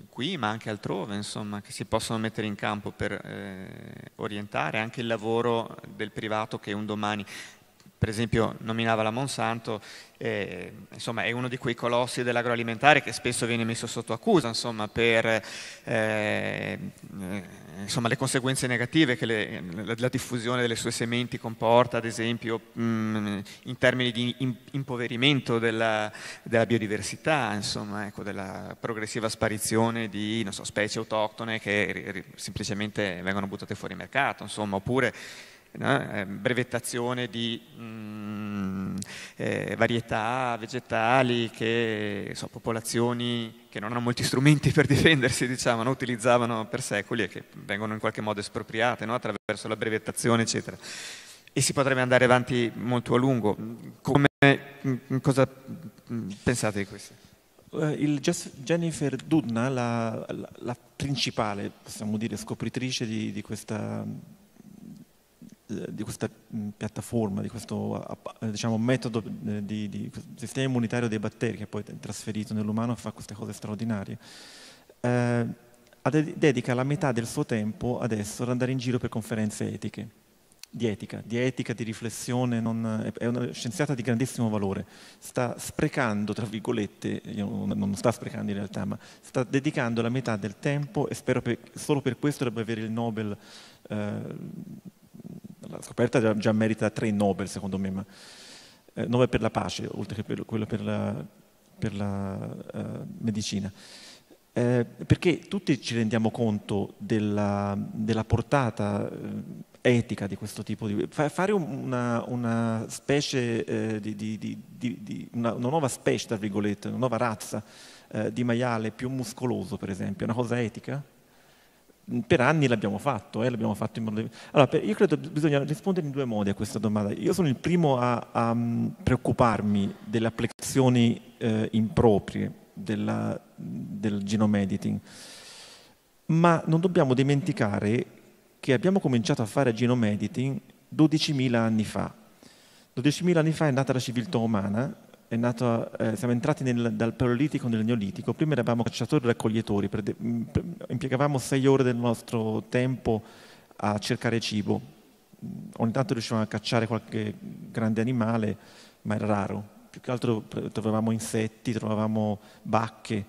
qui, ma anche altrove, insomma, che si possono mettere in campo per eh, orientare anche il lavoro del privato che un domani per esempio nominava la Monsanto, eh, insomma è uno di quei colossi dell'agroalimentare che spesso viene messo sotto accusa insomma, per eh, insomma, le conseguenze negative che le, la, la, diffusione delle sue sementi comporta, ad esempio mh, mm, in termini di impoverimento della, della biodiversità, insomma, ecco, della progressiva sparizione di so, specie autoctone che semplicemente vengono buttate fuori mercato, oppure no? Ehm, brevettazione di mh, mm, eh, varietà vegetali che so, popolazioni che non hanno molti strumenti per difendersi, diciamo, no? utilizzavano per secoli e che vengono in qualche modo espropriate no? attraverso la brevettazione, eccetera. E si potrebbe andare avanti molto a lungo. Come, mm, cosa mm, pensate di questo? Eh, il Jennifer Dudna, la, la, la, principale, possiamo dire, scopritrice di, di questa eh, di questa mm, piattaforma, di questo eh, diciamo, metodo eh, di, di, sistema immunitario dei batteri che poi è trasferito nell'umano e fa queste cose straordinarie. Eh, dedica la metà del suo tempo adesso ad andare in giro per conferenze etiche, di etica, di etica, di riflessione, non, è una scienziata di grandissimo valore, sta sprecando, tra virgolette, non sta sprecando in realtà, ma sta dedicando la metà del tempo e spero per, solo per questo debba avere il Nobel. Eh, la scoperta già, già merita tre Nobel secondo me, ma eh, Nobel per la pace, oltre che per, quello per la, per la eh, medicina. Eh, perché tutti ci rendiamo conto della, della portata eh, etica di questo tipo di... fare una, una specie, eh, di, di, di una, una, nuova specie, tra virgolette, una nuova razza eh, di maiale più muscoloso, per esempio, è una cosa etica? per anni l'abbiamo fatto, eh, l'abbiamo fatto in modo... Allora, per, io credo che bisogna rispondere in due modi a questa domanda. Io sono il primo a, a mm, preoccuparmi delle applicazioni eh, improprie della, mm, del genome editing, ma non dobbiamo dimenticare che abbiamo cominciato a fare genome editing 12.000 anni fa. 12.000 anni fa è nata la civiltà umana nato, eh, siamo entrati nel, dal Paleolitico nel Neolitico, prima eravamo cacciatori e raccoglietori, per, per, impiegavamo sei ore del nostro tempo a cercare cibo, ogni tanto riuscivamo a cacciare qualche grande animale, ma era raro, più che altro trovavamo insetti, trovavamo bacche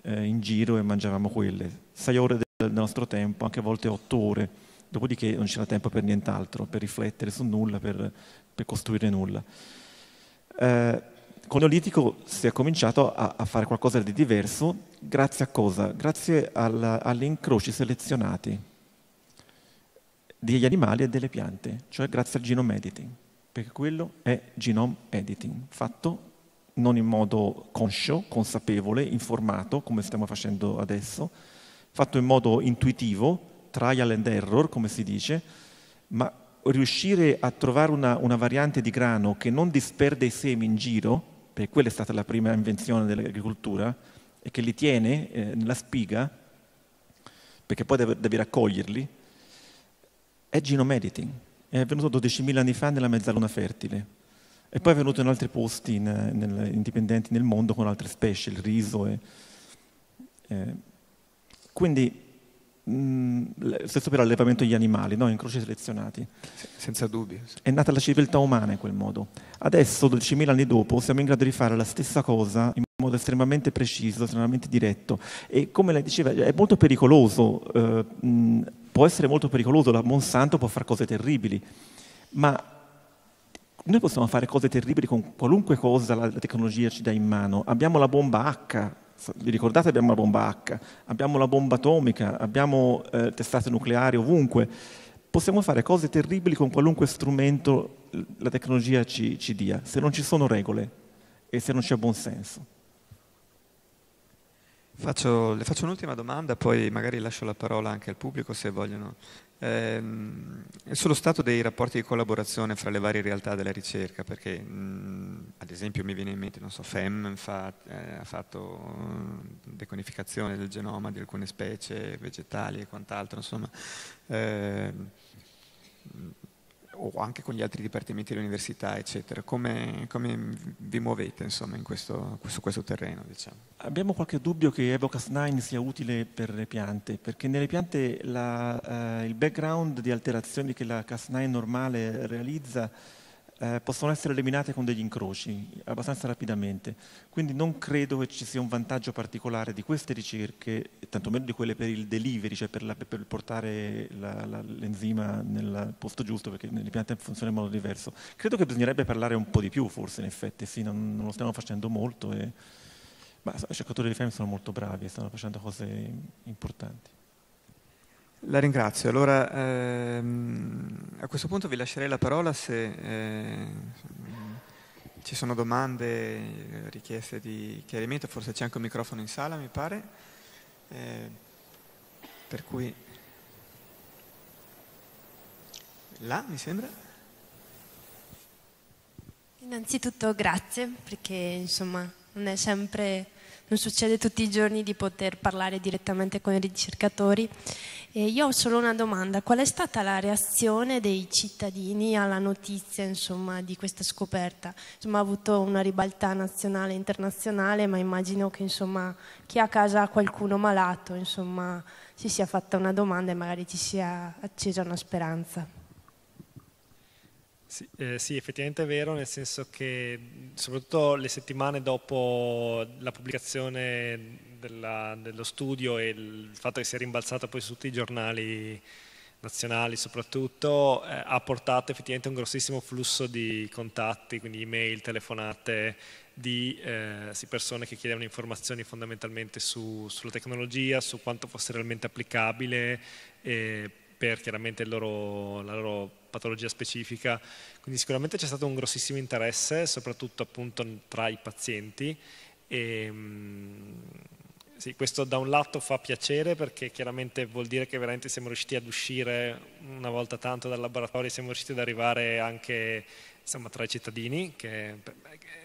eh, in giro e mangiavamo quelle, sei ore del nostro tempo, anche a volte otto ore, dopodiché non c'era tempo per nient'altro, per riflettere su nulla, per, per costruire nulla. Eh, con Neolitico si è cominciato a, a, fare qualcosa di diverso grazie a cosa? Grazie al, agli incroci selezionati degli animali e delle piante, cioè grazie al genome editing, perché quello è genome editing, fatto non in modo conscio, consapevole, informato, come stiamo facendo adesso, fatto in modo intuitivo, trial and error, come si dice, ma riuscire a trovare una, una variante di grano che non disperde i semi in giro, perché quella è stata la prima invenzione dell'agricoltura, e che li tiene eh, nella spiga, perché poi devi, devi raccoglierli, è genome editing. È avvenuto 12.000 anni fa nella mezzaluna fertile. E poi è avvenuto in altri posti in, nel, indipendenti nel mondo con altre specie, il riso. E, eh. Quindi mh, mm, stesso per l'allevamento degli animali, no? in croce selezionati. Senza dubbio. È nata la civiltà umana in quel modo. Adesso, 12.000 anni dopo, siamo in grado di fare la stessa cosa in modo estremamente preciso, estremamente diretto. E come lei diceva, è molto pericoloso, eh, mh, mm, può essere molto pericoloso, la Monsanto può fare cose terribili, ma noi possiamo fare cose terribili con qualunque cosa la tecnologia ci dà in mano. Abbiamo la bomba H vi ricordate abbiamo la bomba H, abbiamo la bomba atomica, abbiamo eh, testate nucleari ovunque. Possiamo fare cose terribili con qualunque strumento la tecnologia ci, ci dia, se non ci sono regole e se non c'è buonsenso. Faccio, le faccio un'ultima domanda, poi magari lascio la parola anche al pubblico se vogliono ehm, sullo stato dei rapporti di collaborazione fra le varie realtà della ricerca, perché mh, mm, ad esempio mi viene in mente, non so, FEM fa, eh, ha fatto mm, deconificazione del genoma di alcune specie vegetali e quant'altro, insomma. Ehm, o anche con gli altri dipartimenti dell'università, eccetera. Come, come vi muovete insomma, in questo, su questo terreno? Diciamo? Abbiamo qualche dubbio che Evocas 9 sia utile per le piante, perché nelle piante la, eh, il background di alterazioni che la Cas9 normale realizza eh, possono essere eliminate con degli incroci abbastanza rapidamente. Quindi non credo che ci sia un vantaggio particolare di queste ricerche, tantomeno di quelle per il delivery, cioè per, la, per portare la, la, l'enzima nel posto giusto, perché nelle piante funziona in modo diverso. Credo che bisognerebbe parlare un po' di più, forse, in effetti, sì, non, non lo stiamo facendo molto. E, ma i cercatori di FEM sono molto bravi e stanno facendo cose importanti. La ringrazio. Allora, ehm, a questo punto vi lascerei la parola se eh, ci sono domande, richieste di chiarimento, forse c'è anche un microfono in sala, mi pare. Eh, per cui... Là, mi sembra. Innanzitutto grazie, perché insomma non è sempre non succede tutti i giorni di poter parlare direttamente con i ricercatori. E io ho solo una domanda, qual è stata la reazione dei cittadini alla notizia insomma, di questa scoperta? Insomma, ha avuto una ribaltà nazionale e internazionale, ma immagino che insomma, chi ha a casa qualcuno malato si sia fatta una domanda e magari ci sia accesa una speranza. Sì, eh, sì, effettivamente è vero, nel senso che soprattutto le settimane dopo la pubblicazione della, dello studio e il fatto che sia rimbalzata poi su tutti i giornali nazionali soprattutto, eh, ha portato effettivamente un grossissimo flusso di contatti, quindi email, telefonate di eh, sì, persone che chiedevano informazioni fondamentalmente su, sulla tecnologia, su quanto fosse realmente applicabile, eh, per chiaramente loro, la loro patologia specifica, quindi sicuramente c'è stato un grossissimo interesse, soprattutto appunto tra i pazienti. E, ehm, sì, questo da un lato fa piacere perché chiaramente vuol dire che veramente siamo riusciti ad uscire una volta tanto dal laboratorio, siamo riusciti ad arrivare anche insomma, tra i cittadini, che eh,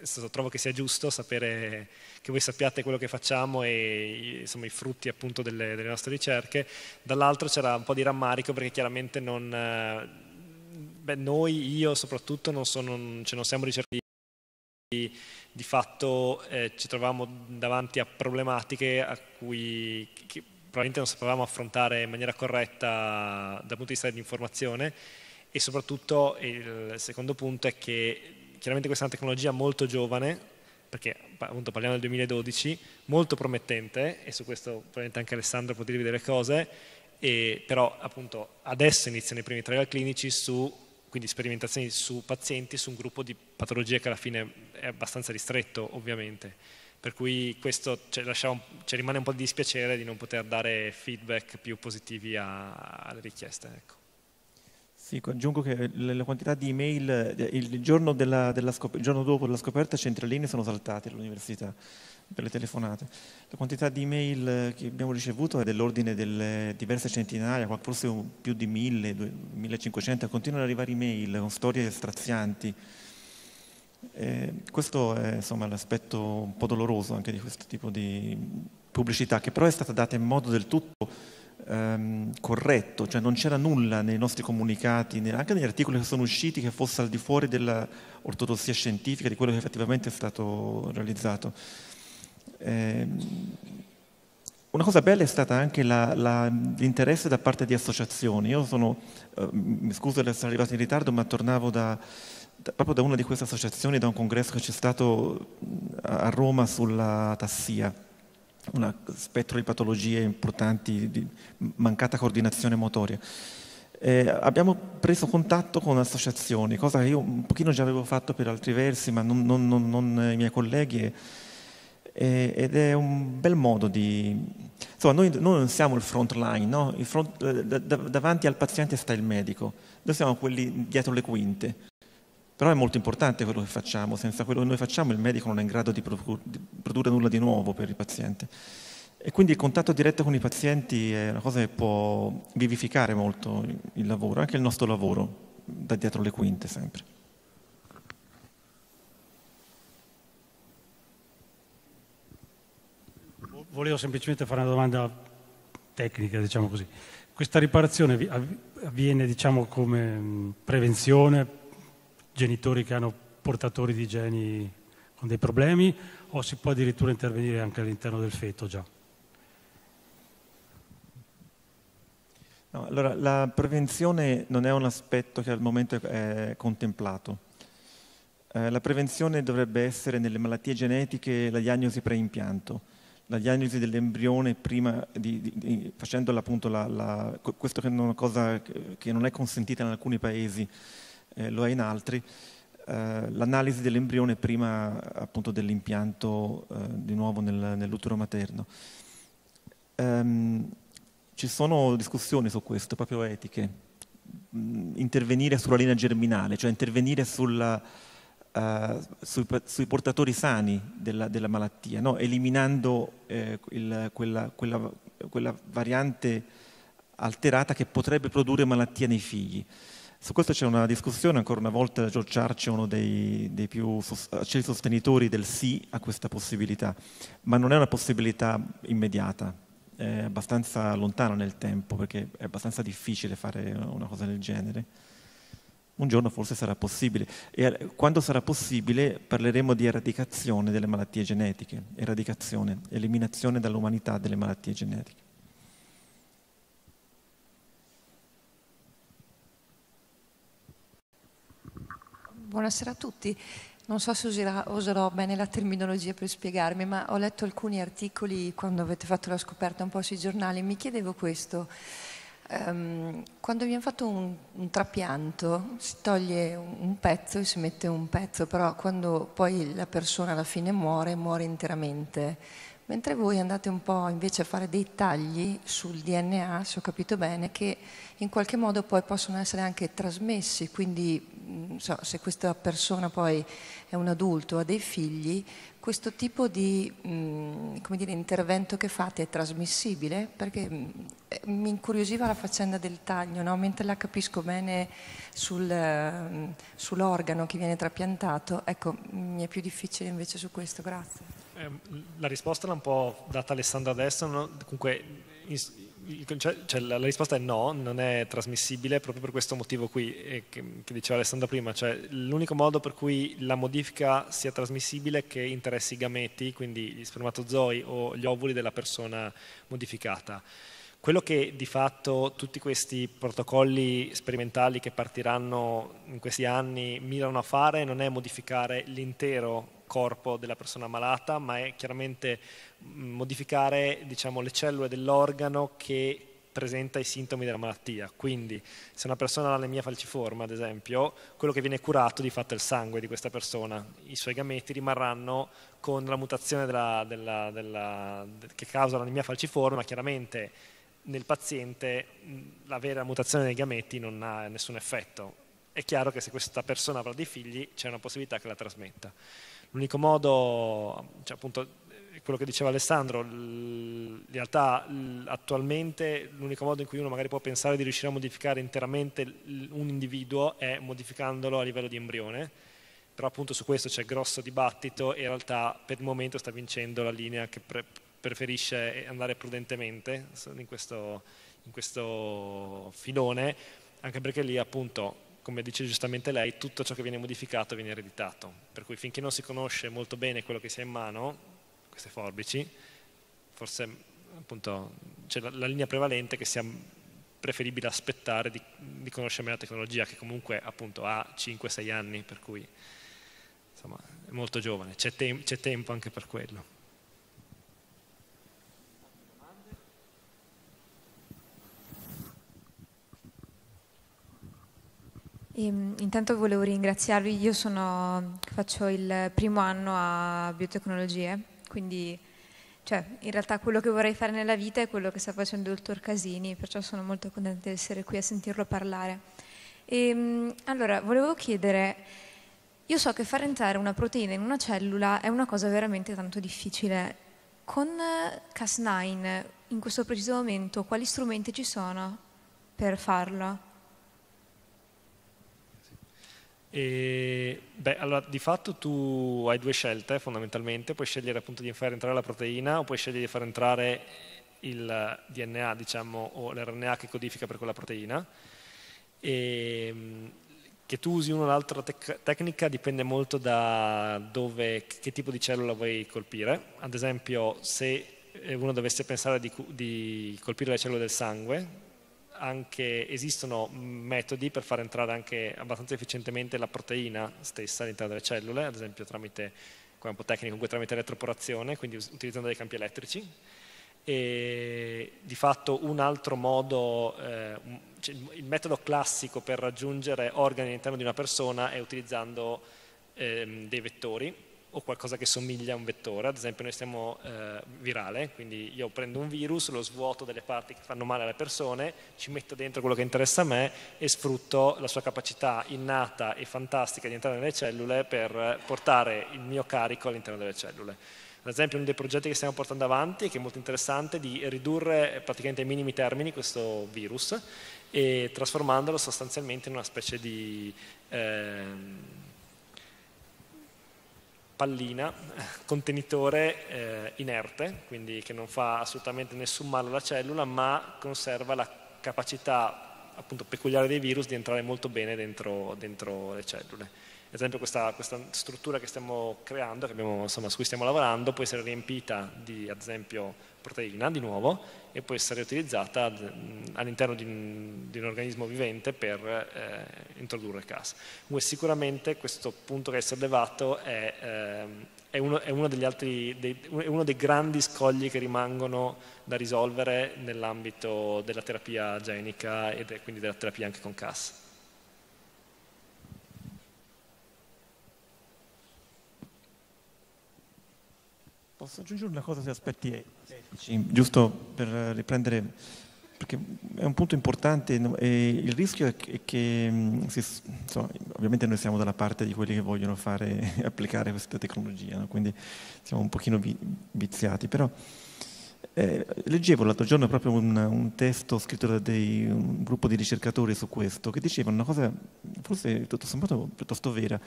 eh, trovo che sia giusto sapere che voi sappiate quello che facciamo e insomma, i frutti appunto delle, delle nostre ricerche. Dall'altro c'era un po' di rammarico perché chiaramente non, eh, beh, noi, io soprattutto, non, sono, cioè non siamo ricercati. di fatto eh, ci troviamo davanti a problematiche a cui probabilmente non sapevamo affrontare in maniera corretta dal punto di vista dell'informazione e soprattutto il secondo punto è che chiaramente questa è una tecnologia molto giovane, perché appunto parliamo del 2012, molto promettente, e su questo probabilmente anche Alessandro può dirvi delle cose, e, però appunto adesso iniziano i primi trial clinici su quindi sperimentazioni su pazienti su un gruppo di patologie che alla fine è abbastanza ristretto ovviamente per cui questo ci, cioè, lascia, cioè, rimane un po' di dispiacere di non poter dare feedback più positivi a, alle richieste ecco. Sì, aggiungo che la quantità di email eh, il giorno, della, della scoperta, il giorno dopo la scoperta centralini sono saltati all'università per le telefonate. La quantità di email eh, che abbiamo ricevuto è dell'ordine delle diverse centinaia, forse più di 1000, 1500, continuano ad arrivare email con storie strazianti. E eh, questo è l'aspetto un po' doloroso anche di questo tipo di pubblicità, che però è stata data in modo del tutto ehm, corretto, cioè non c'era nulla nei nostri comunicati, anche negli articoli che sono usciti, che fosse al di fuori dell'ortodossia scientifica, di quello che effettivamente è stato realizzato. Eh, una cosa bella è stata anche la, la, l'interesse da parte di associazioni. Io sono, eh, mi scuso di essere arrivato in ritardo, ma tornavo da, da, proprio da una di queste associazioni, da un congresso che c'è stato a Roma sulla tassia un spettro di patologie importanti, di mancata coordinazione motoria. Eh, abbiamo preso contatto con associazioni, cosa che io un pochino già avevo fatto per altri versi, ma non, non, non, non i miei colleghi, eh, ed è un bel modo di... Insomma, noi, noi non siamo il front line, no? il front, eh, davanti al paziente sta il medico, noi siamo quelli dietro le quinte. Però è molto importante quello che facciamo, senza quello che noi facciamo il medico non è in grado di, produrre nulla di nuovo per il paziente. E quindi il contatto diretto con i pazienti è una cosa che può vivificare molto il lavoro, anche il nostro lavoro, da dietro le quinte sempre. Volevo semplicemente fare una domanda tecnica, diciamo così. Questa riparazione avviene diciamo, come prevenzione genitori che hanno portatori di geni con dei problemi o si può addirittura intervenire anche all'interno del feto già? No, allora, la prevenzione non è un aspetto che al momento è contemplato. Eh, la prevenzione dovrebbe essere nelle malattie genetiche la diagnosi preimpianto, la diagnosi dell'embrione prima di, di, di facendo appunto la, la, questo che è una cosa che non è consentita in alcuni paesi, eh, lo è in altri, eh, l'analisi dell'embrione prima appunto dell'impianto eh, di nuovo nel, nell'utero materno. Ehm, ci sono discussioni su questo, proprio etiche, mm, intervenire sulla linea germinale, cioè intervenire sulla, Uh, sui, sui, portatori sani della, della malattia, no? eliminando eh, il, quella, quella, quella, variante alterata che potrebbe produrre malattia nei figli. Su questo c'è una discussione, ancora una volta George Church è uno dei, dei più accesi eh, cioè sostenitori del sì a questa possibilità, ma non è una possibilità immediata, è abbastanza lontana nel tempo perché è abbastanza difficile fare una cosa del genere. Un giorno forse sarà possibile e eh, quando sarà possibile parleremo di eradicazione delle malattie genetiche, eradicazione, eliminazione dall'umanità delle malattie genetiche. Buonasera a tutti. Non so se userà, userò bene la terminologia per spiegarmi, ma ho letto alcuni articoli quando avete fatto la scoperta un po' sui giornali. Mi chiedevo questo. Um, quando abbiamo fatto un, un, trapianto si toglie un pezzo e si mette un pezzo, però quando poi la persona alla fine muore, muore interamente mentre voi andate un po' invece a fare dei tagli sul DNA, se ho capito bene, che in qualche modo poi possono essere anche trasmessi, quindi mm, so, se questa persona poi è un adulto, ha dei figli, questo tipo di mh, mm, dire, intervento che fate è trasmissibile? Perché mm, eh, mi incuriosiva la faccenda del taglio, no? mentre la capisco bene sul, sull'organo che viene trapiantato, ecco, mi è più difficile invece su questo, grazie. Ehm, la risposta l'ha un po' data Alessandra adesso, no? comunque in, cioè, cioè, la, la, risposta è no, non è trasmissibile proprio per questo motivo qui eh, che, che, diceva Alessandra prima, cioè l'unico modo per cui la modifica sia trasmissibile è che interessi i gameti, quindi gli spermatozoi o gli ovuli della persona modificata. Quello che di fatto tutti questi protocolli sperimentali che partiranno in questi anni mirano a fare non è modificare l'intero corpo della persona malata, ma è chiaramente mm, modificare diciamo, le cellule dell'organo che presenta i sintomi della malattia. Quindi se una persona ha l'anemia falciforme, ad esempio, quello che viene curato di fatto è il sangue di questa persona. I suoi gameti rimarranno con la mutazione della, della, della, che causa l'anemia falciforme, ma chiaramente nel paziente l'avere mm, la mutazione dei gameti non ha nessun effetto. È chiaro che se questa persona avrà dei figli c'è una possibilità che la trasmetta. L'unico modo, cioè appunto eh, quello che diceva Alessandro, in realtà attualmente l'unico modo in cui uno magari può pensare di riuscire a modificare interamente un individuo è modificandolo a livello di embrione, però appunto su questo c'è grosso dibattito e in realtà per il momento sta vincendo la linea che pre- preferisce eh, andare prudentemente in questo, in questo filone, anche perché lì appunto come dice giustamente lei, tutto ciò che viene modificato viene ereditato. Per cui finché non si conosce molto bene quello che si ha in mano, queste forbici, forse appunto c'è la, la linea prevalente che sia preferibile aspettare di, di conoscere meglio la tecnologia, che comunque appunto ha 5-6 anni, per cui insomma è molto giovane, c'è, te c'è tempo anche per quello. Ehm, intanto volevo ringraziarvi, io sono, faccio il primo anno a biotecnologie, quindi cioè, in realtà quello che vorrei fare nella vita è quello che sta facendo il dottor Casini, perciò sono molto contenta di essere qui a sentirlo parlare. E, ehm, allora, volevo chiedere, io so che far entrare una proteina in una cellula è una cosa veramente tanto difficile. Con Cas9, in questo preciso momento, quali strumenti ci sono per farlo? E, beh, allora, di fatto tu hai due scelte fondamentalmente, puoi scegliere appunto di far entrare la proteina o puoi scegliere di far entrare il DNA, diciamo, o l'RNA che codifica per quella proteina. E, ehm, che tu usi una o l'altra tec- tecnica dipende molto da dove, che tipo di cellula vuoi colpire. Ad esempio, se eh, uno dovesse pensare di, di colpire le cellule del sangue, anche, esistono metodi per far entrare anche abbastanza efficientemente la proteina stessa all'interno delle cellule, ad esempio tramite, qua tecnico, comunque tramite elettroporazione, quindi utilizzando dei campi elettrici. E di fatto un altro modo, eh, cioè il metodo classico per raggiungere organi all'interno di una persona è utilizzando ehm, dei vettori, o qualcosa che somiglia a un vettore, ad esempio noi stiamo eh, virale, quindi io prendo un virus, lo svuoto delle parti che fanno male alle persone, ci metto dentro quello che interessa a me e sfrutto la sua capacità innata e fantastica di entrare nelle cellule per portare il mio carico all'interno delle cellule. Ad esempio uno dei progetti che stiamo portando avanti, che è molto interessante, è di ridurre praticamente ai minimi termini questo virus e trasformandolo sostanzialmente in una specie di... Eh, pallina, contenitore eh, inerte, quindi che non fa assolutamente nessun male alla cellula, ma conserva la capacità appunto peculiare dei virus di entrare molto bene dentro, dentro le cellule. Ad esempio questa, questa struttura che stiamo creando, che abbiamo, insomma, su cui stiamo lavorando, può essere riempita di, ad esempio, proteina di nuovo e può essere utilizzata mm, all'interno di, di, un organismo vivente per eh, introdurre CAS. Quindi sicuramente questo punto che hai sollevato è, eh, è, uno, è, uno, degli altri, dei, uno dei grandi scogli che rimangono da risolvere nell'ambito della terapia genica e de, quindi della terapia anche con CAS. Posso aggiungere una cosa se aspetti sì, giusto per riprendere, perché è un punto importante il rischio è che, insomma, ovviamente noi siamo dalla parte di quelli che vogliono fare, applicare questa tecnologia, no? quindi siamo un pochino viziati, però eh, leggevo l'altro giorno proprio un, un testo scritto da dei, un gruppo di ricercatori su questo che diceva una cosa forse tutto sommato piuttosto vera,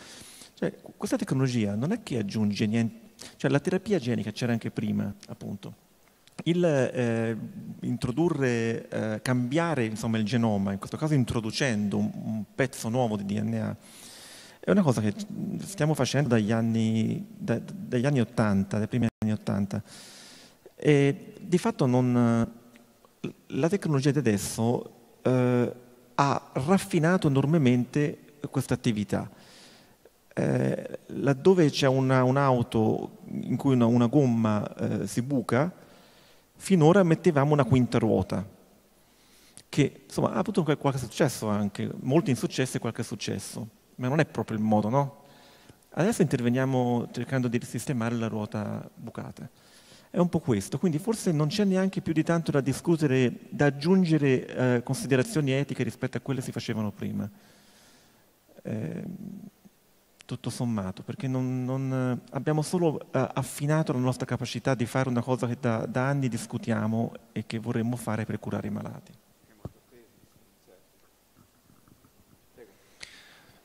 cioè, questa tecnologia non è che aggiunge niente, cioè la terapia genica c'era anche prima appunto il eh, introdurre, eh, cambiare insomma, il genoma, in questo caso introducendo un, un, pezzo nuovo di DNA, è una cosa che stiamo facendo dagli anni, da, dagli anni 80, dai primi anni 80. E di fatto non, la tecnologia di adesso eh, ha raffinato enormemente questa attività. Eh, laddove c'è un'auto in cui una, una gomma eh, si buca, finora mettevamo una quinta ruota, che insomma ha avuto qualche successo anche, molti insuccessi e qualche successo, ma non è proprio il modo, no? Adesso interveniamo cercando di risistemare la ruota bucata. È un po' questo, quindi forse non c'è neanche più di tanto da discutere, da aggiungere eh, considerazioni etiche rispetto a quelle che si facevano prima. Eh, tutto sommato, perché non, non, eh, abbiamo solo eh, affinato la nostra capacità di fare una cosa che da, da anni discutiamo e che vorremmo fare per curare i malati.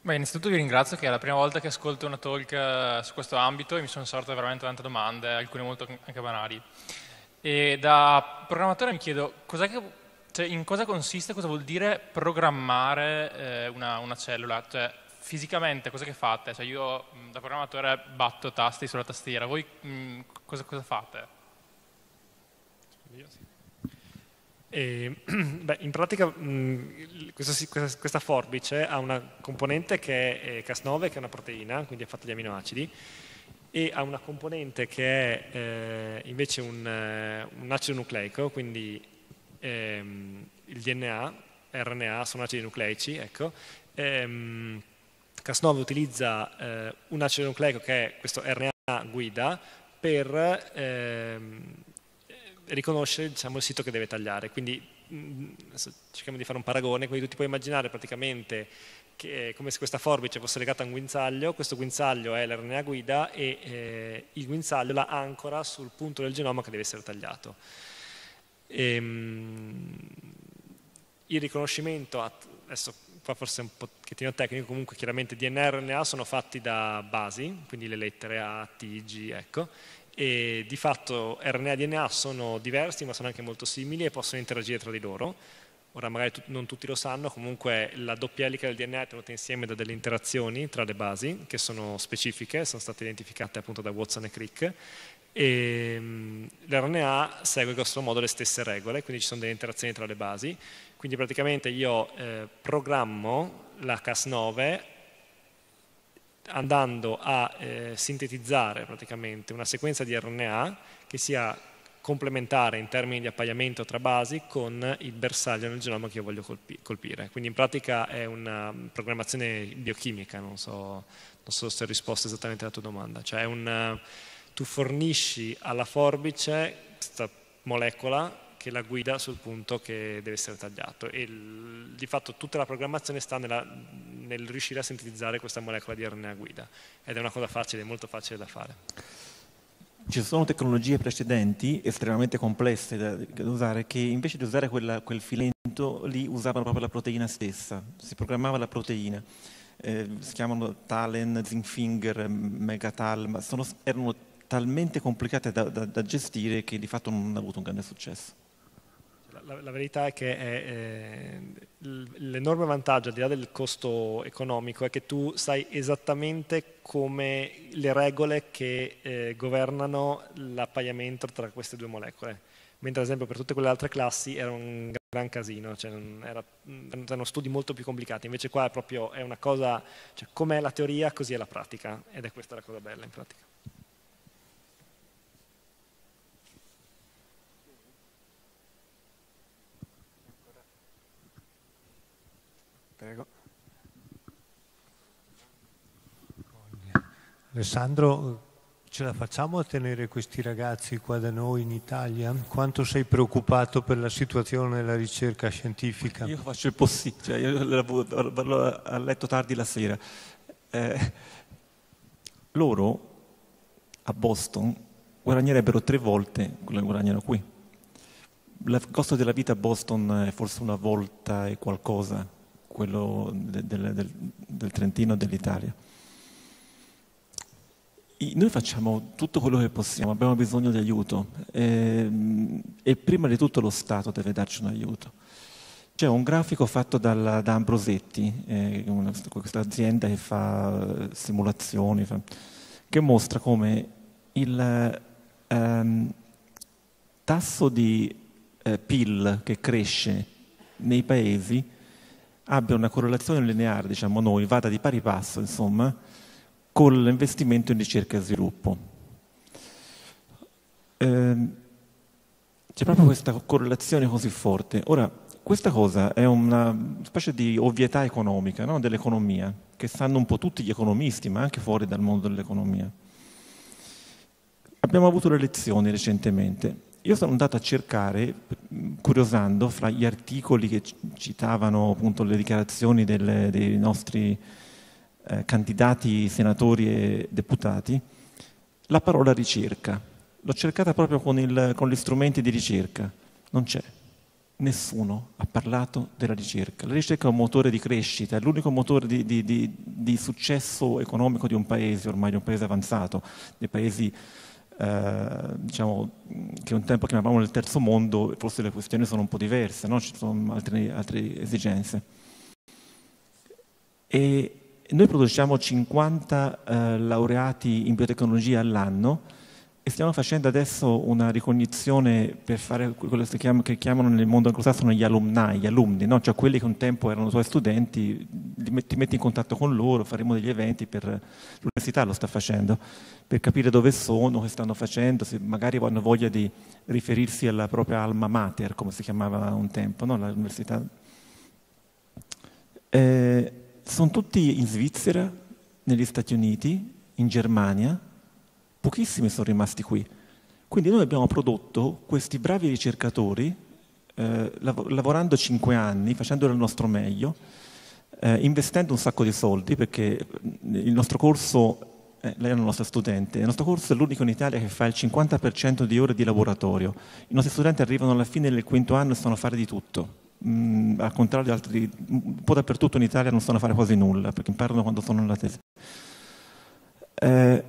Beh, innanzitutto vi ringrazio che è la prima volta che ascolto una talk eh, su questo ambito e mi sono sorte veramente tante domande, alcune molto anche banali. E da programmatore mi chiedo che, cioè, in cosa consiste, cosa vuol dire programmare eh, una, una, cellula, cioè fisicamente cosa che fate? Cioè io da programmatore batto tasti sulla tastiera, voi mh, cosa, cosa, fate? E, beh, in pratica mh, questa, questa, questa, forbice ha una componente che è eh, Cas9 che è una proteina, quindi è fatta di aminoacidi e ha una componente che è eh, invece un, eh, un, acido nucleico, quindi ehm, il DNA, RNA sono acidi nucleici, ecco, ehm, Cas9 utilizza eh, un acido nucleico che è questo RNA guida per ehm, riconoscere diciamo, il sito che deve tagliare. Quindi mh, mm, cerchiamo di fare un paragone, quindi tu ti puoi immaginare praticamente che, eh, come se questa forbice fosse legata a un guinzaglio, questo guinzaglio è l'RNA guida e eh, il guinzaglio la ancora sul punto del genoma che deve essere tagliato. E, ehm, mh, il riconoscimento, adesso qua forse è un pochettino tecnico, comunque chiaramente DNA e RNA sono fatti da basi, quindi le lettere A, T, G, ecco, e di fatto RNA e DNA sono diversi ma sono anche molto simili e possono interagire tra di loro. Ora magari tu, non tutti lo sanno, comunque la doppia elica del DNA è tenuta insieme da delle interazioni tra le basi che sono specifiche, sono state identificate appunto da Watson e Crick e mm, l'RNA segue in modo le stesse regole, quindi ci sono delle interazioni tra le basi quindi praticamente io eh, programmo la Cas9 andando a eh, sintetizzare praticamente una sequenza di RNA che sia complementare in termini di appaiamento tra basi con il bersaglio nel genoma che io voglio colpi colpire. Quindi in pratica è una programmazione biochimica, non so, non so se ho risposto esattamente alla tua domanda. Cioè un, tu fornisci alla forbice questa molecola che la guida sul punto che deve essere tagliato e di fatto tutta la programmazione sta nella, nel riuscire a sintetizzare questa molecola di RNA guida ed è una cosa facile, molto facile da fare. Ci sono tecnologie precedenti estremamente complesse da, da usare che invece di usare quella, quel filamento lì usavano proprio la proteina stessa, si programmava la proteina. Eh, si chiamano Talen, Zinfinger, Megatal, ma sono, erano talmente complicate da, da, da, gestire che di fatto non hanno avuto un grande successo la, la, verità è che eh, l'enorme vantaggio, al di là del costo economico, è che tu sai esattamente come le regole che eh, governano l'appaiamento tra queste due molecole. Mentre ad esempio per tutte quelle altre classi era un gran casino, cioè era, mm, erano studi molto più complicati, invece qua è proprio è una cosa, cioè com'è la teoria così è la pratica, ed è questa la cosa bella in pratica. Prego. Alessandro, ce la facciamo a tenere questi ragazzi qua da noi in Italia? Quanto sei preoccupato per la situazione della ricerca scientifica? Io faccio il possibile, cioè io vado letto tardi la sera. Eh, loro a Boston guadagnerebbero tre volte quello che guadagnano qui. Il costo della vita a Boston è forse una volta e qualcosa, quello del, del, del Trentino e dell'Italia. noi facciamo tutto quello che possiamo, abbiamo bisogno di aiuto e, e prima di tutto lo Stato deve darci un aiuto. C'è un grafico fatto dalla, da Ambrosetti, eh, una, questa azienda che fa eh, simulazioni, fa, che mostra come il ehm, tasso di eh, PIL che cresce nei paesi abbia una correlazione lineare, diciamo noi, vada di pari passo, insomma, con l'investimento in ricerca e sviluppo. Eh, c'è proprio questa correlazione così forte. Ora, questa cosa è una specie di ovvietà economica no? dell'economia, che sanno un po' tutti gli economisti, ma anche fuori dal mondo dell'economia. Abbiamo avuto le lezioni recentemente io sono andato a cercare, curiosando, fra gli articoli che citavano appunto le dichiarazioni delle, dei nostri eh, candidati senatori e deputati, la parola ricerca. L'ho cercata proprio con, il, con gli strumenti di ricerca. Non c'è. Nessuno ha parlato della ricerca. La ricerca è un motore di crescita, è l'unico motore di, di, di, di successo economico di un paese, ormai di un paese avanzato, dei paesi eh, diciamo, che un tempo chiamavamo il terzo mondo, forse le questioni sono un po' diverse, no? ci sono altre, altre esigenze. E noi produciamo 50 eh, laureati in biotecnologia all'anno, e stiamo facendo adesso una ricognizione per fare quello che, chiamano, nel mondo anglosassone gli alumni, gli alumni, no? cioè quelli che un tempo erano tuoi studenti, ti metti in contatto con loro, faremo degli eventi per l'università lo sta facendo, per capire dove sono, che stanno facendo, se magari hanno voglia di riferirsi alla propria alma mater, come si chiamava un tempo, no? l'università. Eh, sono tutti in Svizzera, negli Stati Uniti, in Germania, pochissimi sono rimasti qui. Quindi noi abbiamo prodotto questi bravi ricercatori, eh, lav- lavorando cinque anni, facendo il nostro meglio, eh, investendo un sacco di soldi, perché eh, il nostro corso, eh, lei è una nostra studente, il nostro corso è l'unico in Italia che fa il 50% di ore di laboratorio. I nostri studenti arrivano alla fine del quinto anno e stanno a fare di tutto. Mm, al contrario di altri, un po' dappertutto in Italia non stanno a fare quasi nulla, perché imparano quando sono nella tesi. Eh,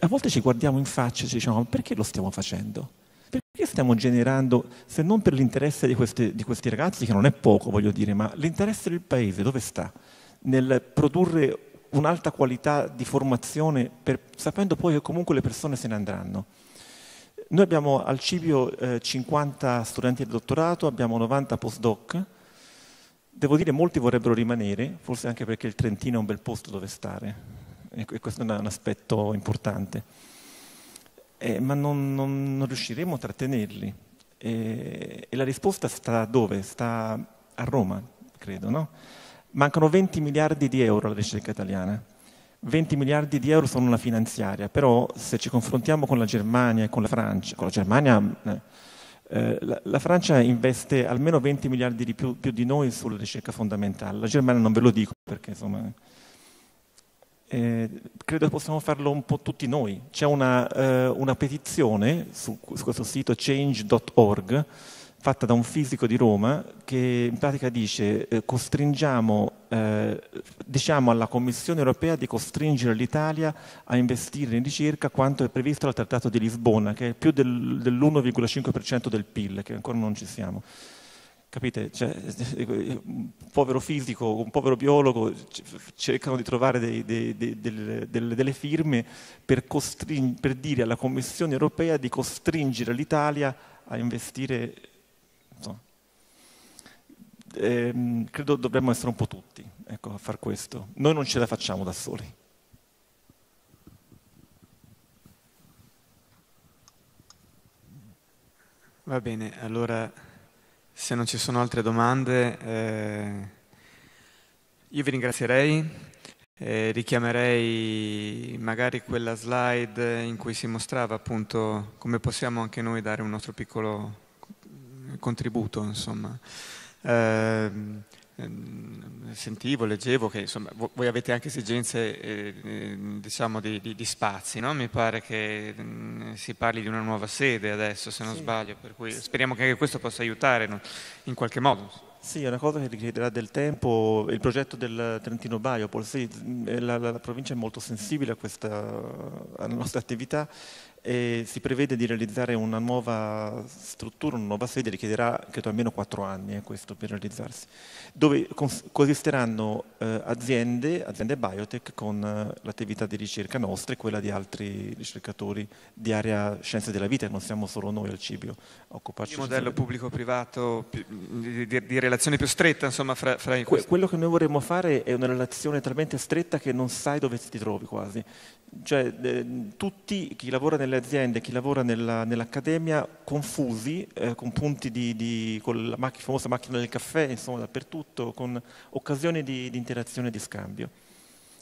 a volte ci guardiamo in faccia e ci diciamo ma perché lo stiamo facendo? Perché stiamo generando, se non per l'interesse di, queste, di questi ragazzi, che non è poco voglio dire, ma l'interesse del paese dove sta? Nel produrre un'alta qualità di formazione per, sapendo poi che comunque le persone se ne andranno. Noi abbiamo al Cibio eh, 50 studenti di dottorato, abbiamo 90 postdoc, devo dire molti vorrebbero rimanere, forse anche perché il Trentino è un bel posto dove stare, e questo è un aspetto importante. Eh, ma non, non, non, riusciremo a trattenerli. Eh, e la risposta sta dove? Sta a Roma, credo, no? Mancano 20 miliardi di euro alla ricerca italiana. 20 miliardi di euro sono una finanziaria, però se ci confrontiamo con la Germania e con la Francia, con la Germania... Eh, eh la, la, Francia investe almeno 20 miliardi di più, più, di noi sulla ricerca fondamentale, la Germania non ve lo dico perché insomma eh, credo possiamo farlo un po' tutti noi. C'è una, eh, una petizione su, su, questo sito change.org fatta da un fisico di Roma che in pratica dice eh, costringiamo, eh, diciamo alla Commissione europea di costringere l'Italia a investire in ricerca quanto è previsto dal Trattato di Lisbona, che è più del, dell'1,5% del PIL, che ancora non ci siamo. Capite? Cioè, un povero fisico, un povero biologo cercano di trovare dei, dei, dei, delle, delle, firme per, costring- per dire alla Commissione europea di costringere l'Italia a investire. Insomma, ehm, credo dovremmo essere un po' tutti ecco, a far questo. Noi non ce la facciamo da soli. Va bene, allora se non ci sono altre domande, eh, io vi ringrazierei, eh, richiamerei magari quella slide in cui si mostrava appunto come possiamo anche noi dare un nostro piccolo contributo, insomma. Eh, Ehm, sentivo, leggevo che insomma, voi avete anche esigenze eh, diciamo di, di, di, spazi, no? mi pare che ehm, si parli di una nuova sede adesso se non sì. sbaglio, per cui speriamo che anche questo possa aiutare no? in qualche modo. Sì, è una cosa che richiederà del tempo, il progetto del Trentino Biopol, sì, ehm, la, la, la provincia è molto sensibile a questa, alla nostra attività e si prevede di realizzare una nuova struttura, una nuova sede, richiederà credo almeno quattro anni eh, questo per realizzarsi, dove coesisteranno eh, aziende, aziende biotech con eh, l'attività di ricerca nostra e quella di altri ricercatori di area scienze della vita, non siamo solo noi al Cibio a occuparci. Il modello di... pubblico-privato di, di, di, relazione più stretta insomma fra, fra i... Que quello che noi vorremmo fare è una relazione talmente stretta che non sai dove ti trovi quasi, cioè tutti chi lavora nelle le aziende, chi lavora nella, nell'accademia, confusi eh, con punti di, di, con la macch- famosa macchina del caffè, insomma dappertutto, con occasioni di, di interazione e di scambio.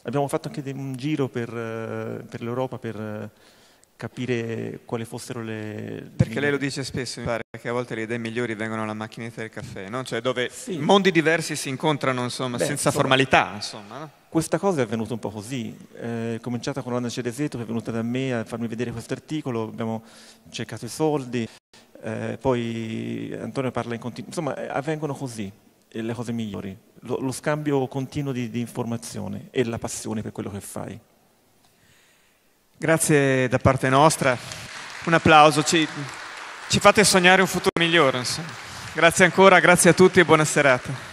Abbiamo fatto anche un giro per, eh, per l'Europa per eh, capire quali fossero le... Perché lei lo dice spesso, mi pare, che a volte le idee migliori vengono alla macchinetta del caffè, no? cioè dove sì. mondi diversi si incontrano, insomma, Beh, senza insomma, formalità. Insomma, no? Questa cosa è avvenuta un po' così, è cominciata con Anna Cereseto che è venuta da me a farmi vedere questo articolo, abbiamo cercato i soldi, eh, poi Antonio parla in continuo, insomma eh, avvengono così eh, le cose migliori, lo, lo scambio continuo di, di informazione e la passione per quello che fai. Grazie da parte nostra, un applauso, ci, ci fate sognare un futuro migliore. Insomma. Grazie ancora, grazie a tutti e buona serata.